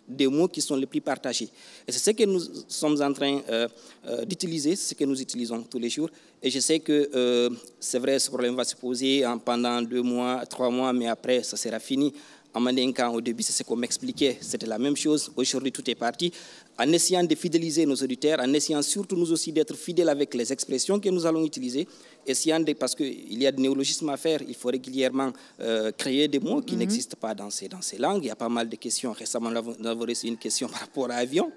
des mots qui sont les plus partagés. Et c'est ce que nous sommes en train euh, euh, d'utiliser, c'est ce que nous utilisons tous les jours. Et je sais que euh, c'est vrai, ce problème va se poser pendant deux mois, trois mois, mais après, ça sera fini. En Mandinkan, au début, c'est ce qu'on m'expliquait, c'était la même chose. Aujourd'hui, tout est parti. En essayant de fidéliser nos auditeurs, en essayant surtout nous aussi d'être fidèles avec les expressions que nous allons utiliser, essayant parce qu'il y a de néologismes à faire, il faut régulièrement euh, créer des mots qui mhm. n'existent pas dans ces, dans ces langues. Il y a pas mal de questions. Récemment, nous avons reçu une question par rapport à avion.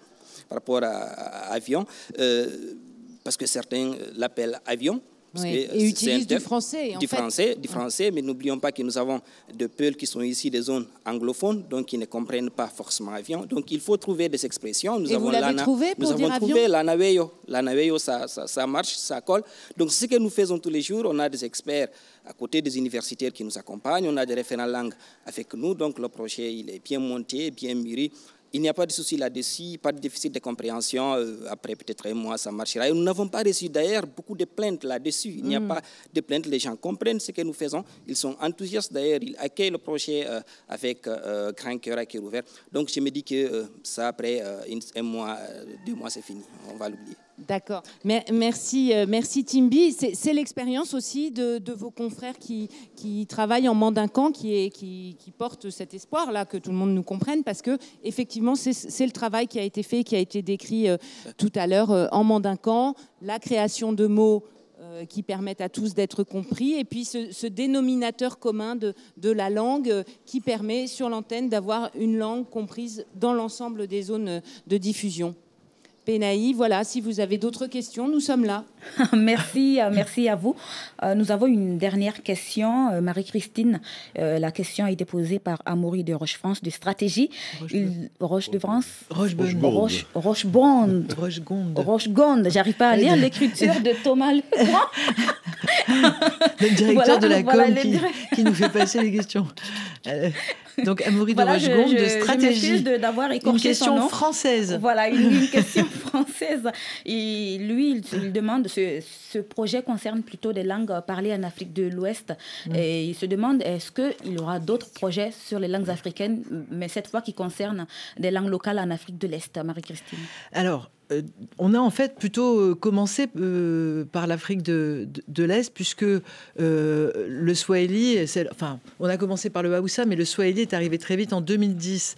Par rapport à, avion euh, parce que certains euh, l'appellent avion et utilise du français. En du, français du français, mais n'oublions pas que nous avons des peuples qui sont ici des zones anglophones, donc qui ne comprennent pas forcément avion. Donc il faut trouver des expressions. Nous avons vous l'avez trouvé pour Nous avons trouvé l'anaveyo. L'anaveyo, ça, ça, marche, ça colle. Donc c'est ce que nous faisons tous les jours. On a des experts à côté des universitaires qui nous accompagnent. On a des référents langue avec nous. Donc le projet, il est bien monté, bien mûri. Il n'y a pas de souci là-dessus, pas de déficit de compréhension. Euh, après peut-être un mois, ça marchera. nous n'avons pas reçu d'ailleurs beaucoup de plaintes là-dessus. Il n'y a hmm. pas de plaintes. Les gens comprennent ce que nous faisons. Ils sont enthousiastes d'ailleurs. Ils accueillent le projet euh, avec euh, grand cœur à cœur ouvert. Donc je me dis que ça, après un mois, deux mois, c'est fini. On va l'oublier. D'accord. Merci, euh, merci Timby. C'est l'expérience aussi de, vos confrères qui, travaillent en Mandincan, qui, porte qui, cet espoir-là, que tout le monde nous comprenne, parce que effectivement, c'est le travail qui a été fait, qui a été décrit euh, tout à l'heure euh, en Mandincan, la création de mots qui permettent à tous d'être compris, et puis ce, dénominateur commun de, la langue qui permet sur l'antenne d'avoir une langue comprise dans l'ensemble des zones de diffusion. Penaï, Voilà, si vous avez d'autres questions, nous sommes là. merci, euh, merci à vous. Euh, nous avons une dernière question, euh, Marie-Christine. La question a été posée par Amaury de Roche-France de Stratégie. Roche de France Roche-Bonde. Roche-Bonde. J'arrive pas à lire l'écriture de Thomas Legrand. le directeur de la com qui, qui, nous fait passer les questions. Donc, Amaury de Rochegonde, de stratégie. d'avoir une question son nom. française. Voilà, une, question française. Et lui, il, demande ce, projet concerne plutôt des langues parlées en Afrique de l'Ouest. Mm. Et il se demande est-ce qu'il y aura d'autres projets sur les langues africaines, mais cette fois qui concernent des langues locales en Afrique de l'Est, Marie-Christine Alors, euh, on a en fait plutôt euh, commencé euh, par l'Afrique de, l'Est, puisque le Swahili, enfin, on a commencé par le Haoussa, mais le Swahili est arrivé très vite en 2010.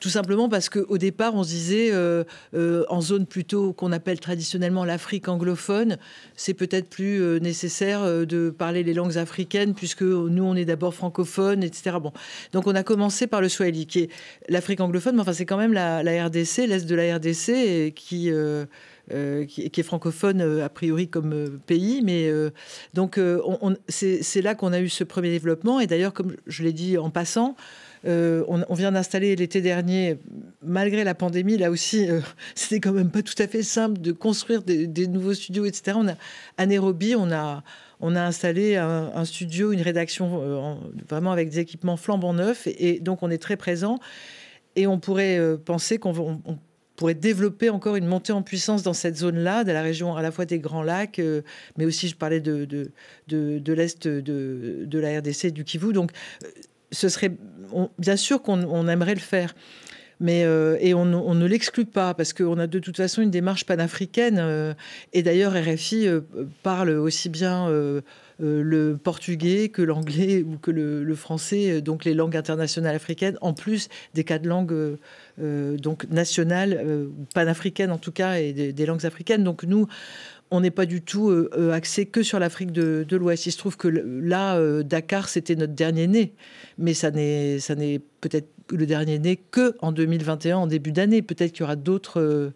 Tout simplement parce qu'au départ, on se disait, euh, euh, en zone plutôt qu'on appelle traditionnellement l'Afrique anglophone, c'est peut-être plus euh, nécessaire de parler les langues africaines, puisque nous, on est d'abord francophone, etc. Bon. Donc on a commencé par le Swahili, qui est l'Afrique anglophone, mais enfin c'est quand même la, RDC, l'Est de la RDC, qui... est francophone a priori comme pays. Mais donc, c'est là qu'on a eu ce premier développement. Et d'ailleurs, comme je l'ai dit en passant, euh, on, vient d'installer l'été dernier, malgré la pandémie, là aussi, euh, c'était quand même pas tout à fait simple de construire des, nouveaux studios, etc. On a, à Nairobi, on a, installé un, studio, une rédaction euh, vraiment avec des équipements flambant neufs, et, donc on est très présent. Et on pourrait penser qu'on pourrait développer encore une montée en puissance dans cette zone-là, de la région à la fois des Grands Lacs, mais aussi je parlais de, l'Est de, de, la RDC, du Kivu. Donc ce serait bien sûr qu'on aimerait le faire. Mais, euh, et on, ne l'exclut pas parce qu'on a de toute façon une démarche panafricaine euh, et d'ailleurs RFI euh, parle aussi bien le portugais que l'anglais ou que le, français donc les langues internationales africaines en plus des cas de langues donc nationales panafricaines en tout cas et des, des langues africaines donc nous on n'est pas du tout euh, euh, axé que sur l'Afrique de, l'Ouest. Il se trouve que là, euh, Dakar, c'était notre dernier né, mais ça n'est peut-être le dernier né que en 2021, en début d'année. Peut-être qu'il y aura d'autres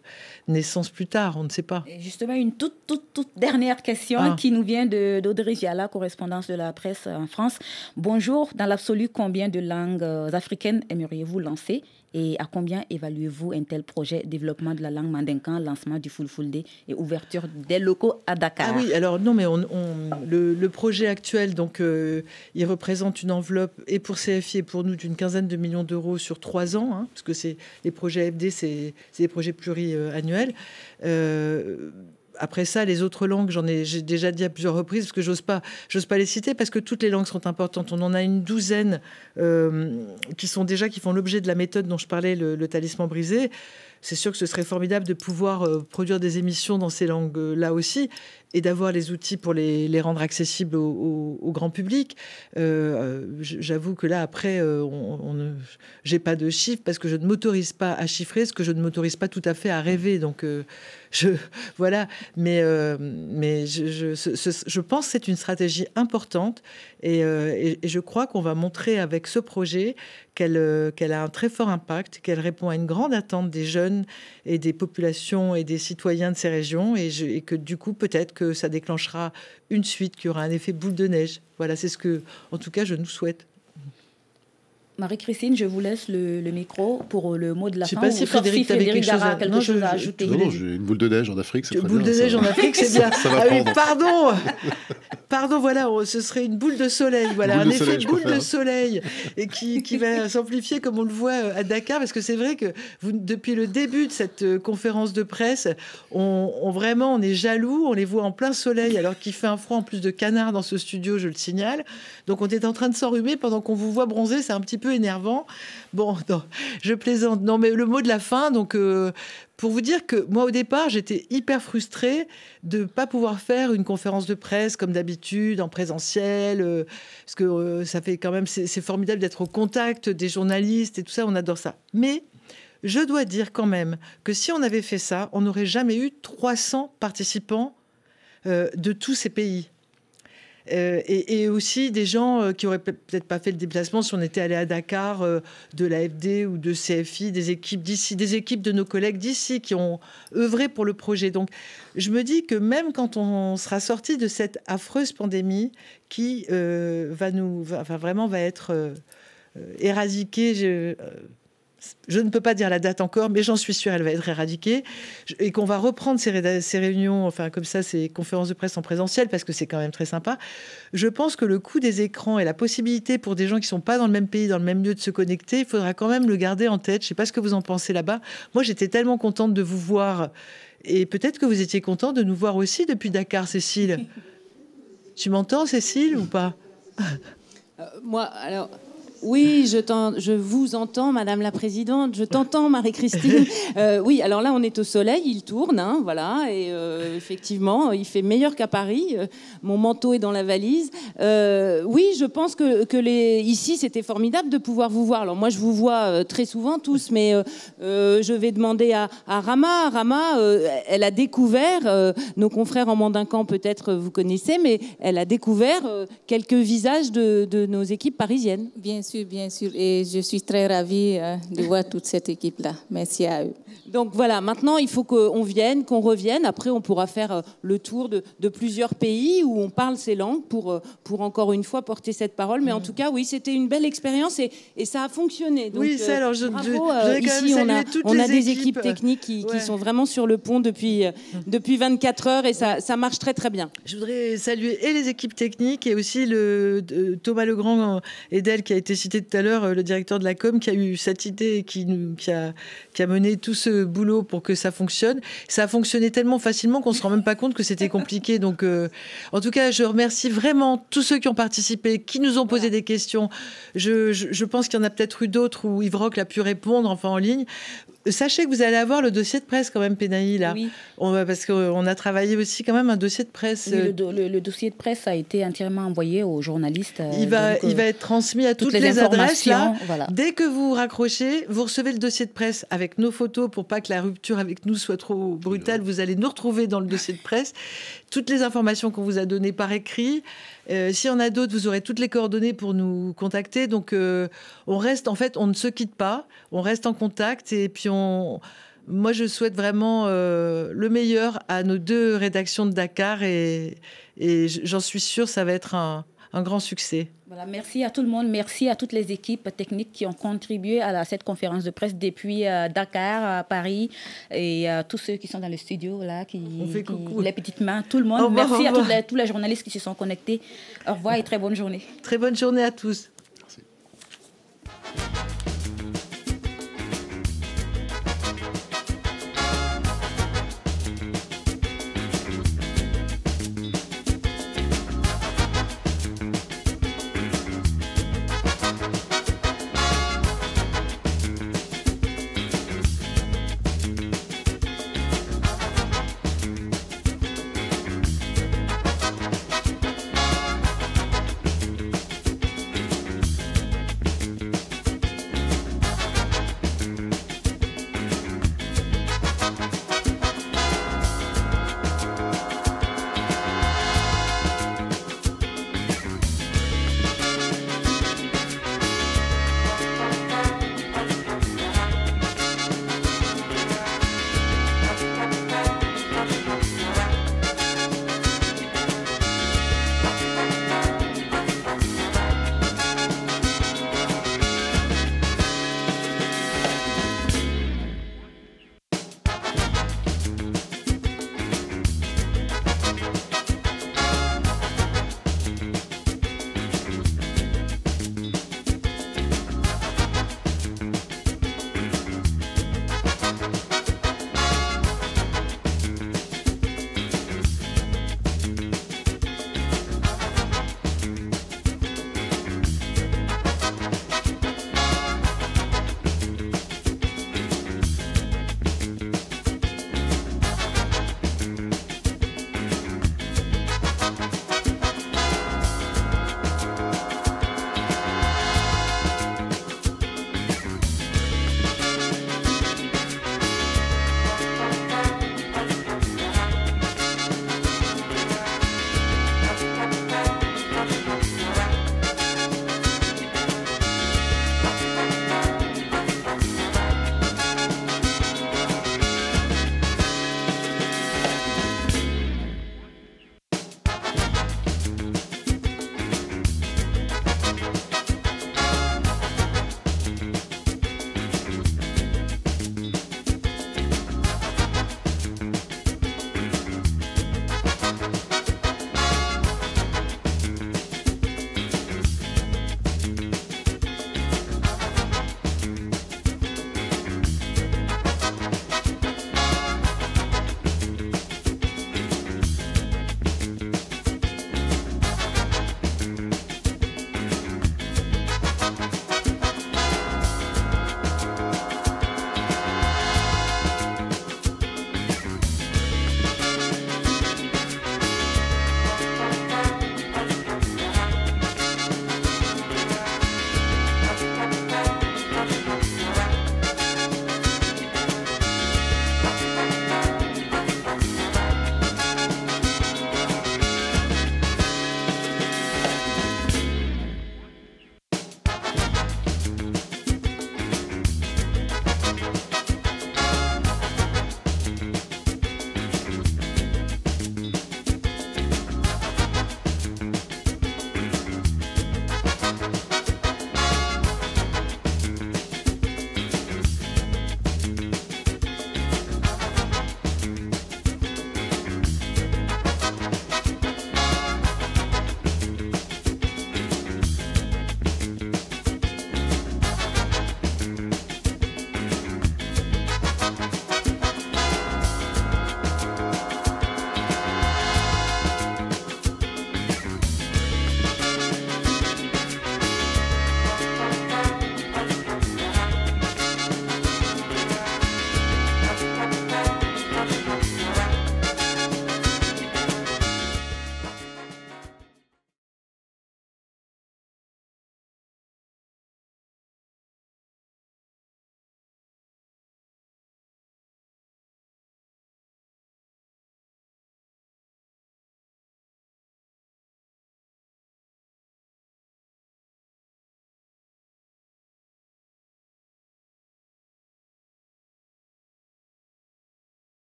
naissances plus tard, on ne sait pas. justement, une toute, toute, dernière question ah. qui nous vient d'Audrey Viala, correspondance de la presse en France. Bonjour, dans l'absolu, combien de langues africaines aimeriez-vous lancer et à combien évaluez-vous un tel projet développement de la langue mandinkan, lancement du full full Fulfulde et ouverture des locaux à Dakar Ah oui, alors non, mais on, le, projet actuel, donc, euh, il représente une enveloppe et pour CFI et pour nous d'une quinzaine de millions d'euros sur trois ans, hein, parce que c'est les projets FD, c'est des projets pluriannuels. Euh, après ça, les autres langues, j'en ai, déjà dit à plusieurs reprises, parce que j'ose pas, j'ose pas les citer, parce que toutes les langues sont importantes. On en a une douzaine euh, qui sont déjà, qui font l'objet de la méthode dont je parlais, le, talisman brisé. C'est sûr que ce serait formidable de pouvoir euh, produire des émissions dans ces langues-là aussi et d'avoir les outils pour les, rendre accessibles au, grand public. Euh, euh, j'avoue que là, après, euh, on, on j'ai pas de chiffres parce que je ne m'autorise pas à chiffrer ce que je ne m'autorise pas tout à fait à rêver. Donc, je, voilà. Mais, mais je, je, pense que c'est une stratégie importante et, je crois qu'on va montrer avec ce projet qu'elle a un très fort impact, qu'elle répond à une grande attente des jeunes et des populations et des citoyens de ces régions et, et que du coup, peut-être que ça déclenchera une suite qui aura un effet boule de neige. Voilà, c'est ce que, en tout cas, je nous souhaite. Marie-Christine, je vous laisse le, micro pour euh, le mot de la fin. Je ne sais pas si Frédéric, Frédéric quelque, chose quelque non, chose à ajouter. Non, j'ai une boule de neige en Afrique, c'est boule bien, de neige en Afrique, c'est bien. Ah pardon Pardon, voilà, oh, ce serait une boule de soleil, voilà, un effet boule de soleil et qui, qui va s'amplifier comme on le voit euh, à Dakar, parce que c'est vrai que vous, depuis le début de cette euh, conférence de presse, on, vraiment, on est jaloux, on les voit en plein soleil alors qu'il fait un froid en plus de canard dans ce studio, je le signale. Donc on est en train de s'enrhumer pendant qu'on vous voit bronzer, c'est un petit peu énervant. Bon, je plaisante. Non, mais le mot de la fin, donc euh, pour vous dire que moi au départ, j'étais hyper frustrée de ne pas pouvoir faire une conférence de presse comme d'habitude, en présentiel, euh, parce que euh, ça fait quand même, c'est formidable d'être au contact des journalistes et tout ça, on adore ça. Mais je dois dire quand même que si on avait fait ça, on n'aurait jamais eu 300 participants de tous ces pays. Euh, et, aussi des gens euh, qui auraient peut-être pas fait le déplacement si on était allé à Dakar euh, de l'AFD ou de CFI, des équipes d'ici, des équipes de nos collègues d'ici qui ont œuvré pour le projet. Donc je me dis que même quand on sera sorti de cette affreuse pandémie qui va nous, enfin, vraiment va être éradiquée, je, je ne peux pas dire la date encore, mais j'en suis sûre, elle va être éradiquée. Et qu'on va reprendre ces, réunions, enfin, comme ça, ces conférences de presse en présentiel, parce que c'est quand même très sympa. Je pense que le coût des écrans et la possibilité pour des gens qui ne sont pas dans le même pays, dans le même lieu de se connecter, il faudra quand même le garder en tête. Je ne sais pas ce que vous en pensez là-bas. Moi, j'étais tellement contente de vous voir. Et peut-être que vous étiez content de nous voir aussi depuis Dakar, Cécile. tu m'entends, Cécile, ou pas euh, Moi, alors. Oui, je, je, vous entends, Madame la Présidente. Je t'entends, Marie-Christine. Euh, oui, alors là, on est au soleil, il tourne, hein, voilà. Et euh, effectivement, il fait meilleur qu'à Paris. Euh, mon manteau est dans la valise. oui, je pense que, ici, c'était formidable de pouvoir vous voir. Alors moi, je vous vois très souvent tous, mais je vais demander à, Rama. Rama, elle a découvert, nos confrères en Mandincan, peut-être vous connaissez, mais elle a découvert quelques visages de, de nos équipes parisiennes. Bien sûr bien sûr. Et je suis très ravie hein, de voir toute cette équipe-là. Merci à eux. Donc voilà, maintenant, il faut qu'on vienne, qu'on revienne. Après, on pourra faire euh, le tour de, plusieurs pays où on parle ces langues pour, euh, pour encore une fois porter cette parole. Mais en tout cas, oui, c'était une belle expérience et, ça a fonctionné. oui, euh, c'est alors je, bravo, ici, on a, on a des équipes, techniques qui, qui, sont vraiment sur le pont depuis, depuis 24 heures et ça, ça marche très, très bien. Je voudrais saluer et les équipes techniques et aussi le, Thomas Legrand et d'elle qui a été tout à l'heure euh, le directeur de la com qui a eu cette idée qui, qui, a, mené tout ce boulot pour que ça fonctionne. Ça a fonctionné tellement facilement qu'on ne se rend même pas compte que c'était compliqué. Donc, euh, en tout cas, je remercie vraiment tous ceux qui ont participé, qui nous ont posé des questions. Je, pense qu'il y en a peut-être eu d'autres où Yves a pu répondre, enfin en ligne. Sachez que vous allez avoir le dossier de presse quand même, Pénaï, là. Oui. parce qu'on a travaillé aussi quand même un dossier de presse. Euh, le, dossier de presse a été entièrement envoyé aux journalistes. Euh, il va, euh, il va être transmis à toutes, les, adresses, là. Dès que vous raccrochez, vous recevez le dossier de presse avec nos photos pour pas que la rupture avec nous soit trop brutale. Vous allez nous retrouver dans le dossier de presse. Toutes les informations qu'on vous a données par écrit. Euh, si on a d'autres, vous aurez toutes les coordonnées pour nous contacter. Donc, on reste, en fait, on ne se quitte pas. On reste en contact et puis on moi, je souhaite vraiment euh, le meilleur à nos deux rédactions de Dakar et, et j'en suis sûre, ça va être un, grand succès. Voilà, merci à tout le monde, merci à toutes les équipes techniques qui ont contribué à cette conférence de presse depuis euh, Dakar, à Paris et à euh, tous ceux qui sont dans le studio là, qui, On fait les petites mains, tout le monde. merci à tous les journalistes qui se sont connectés. Au revoir et très bonne journée. Très bonne journée à tous.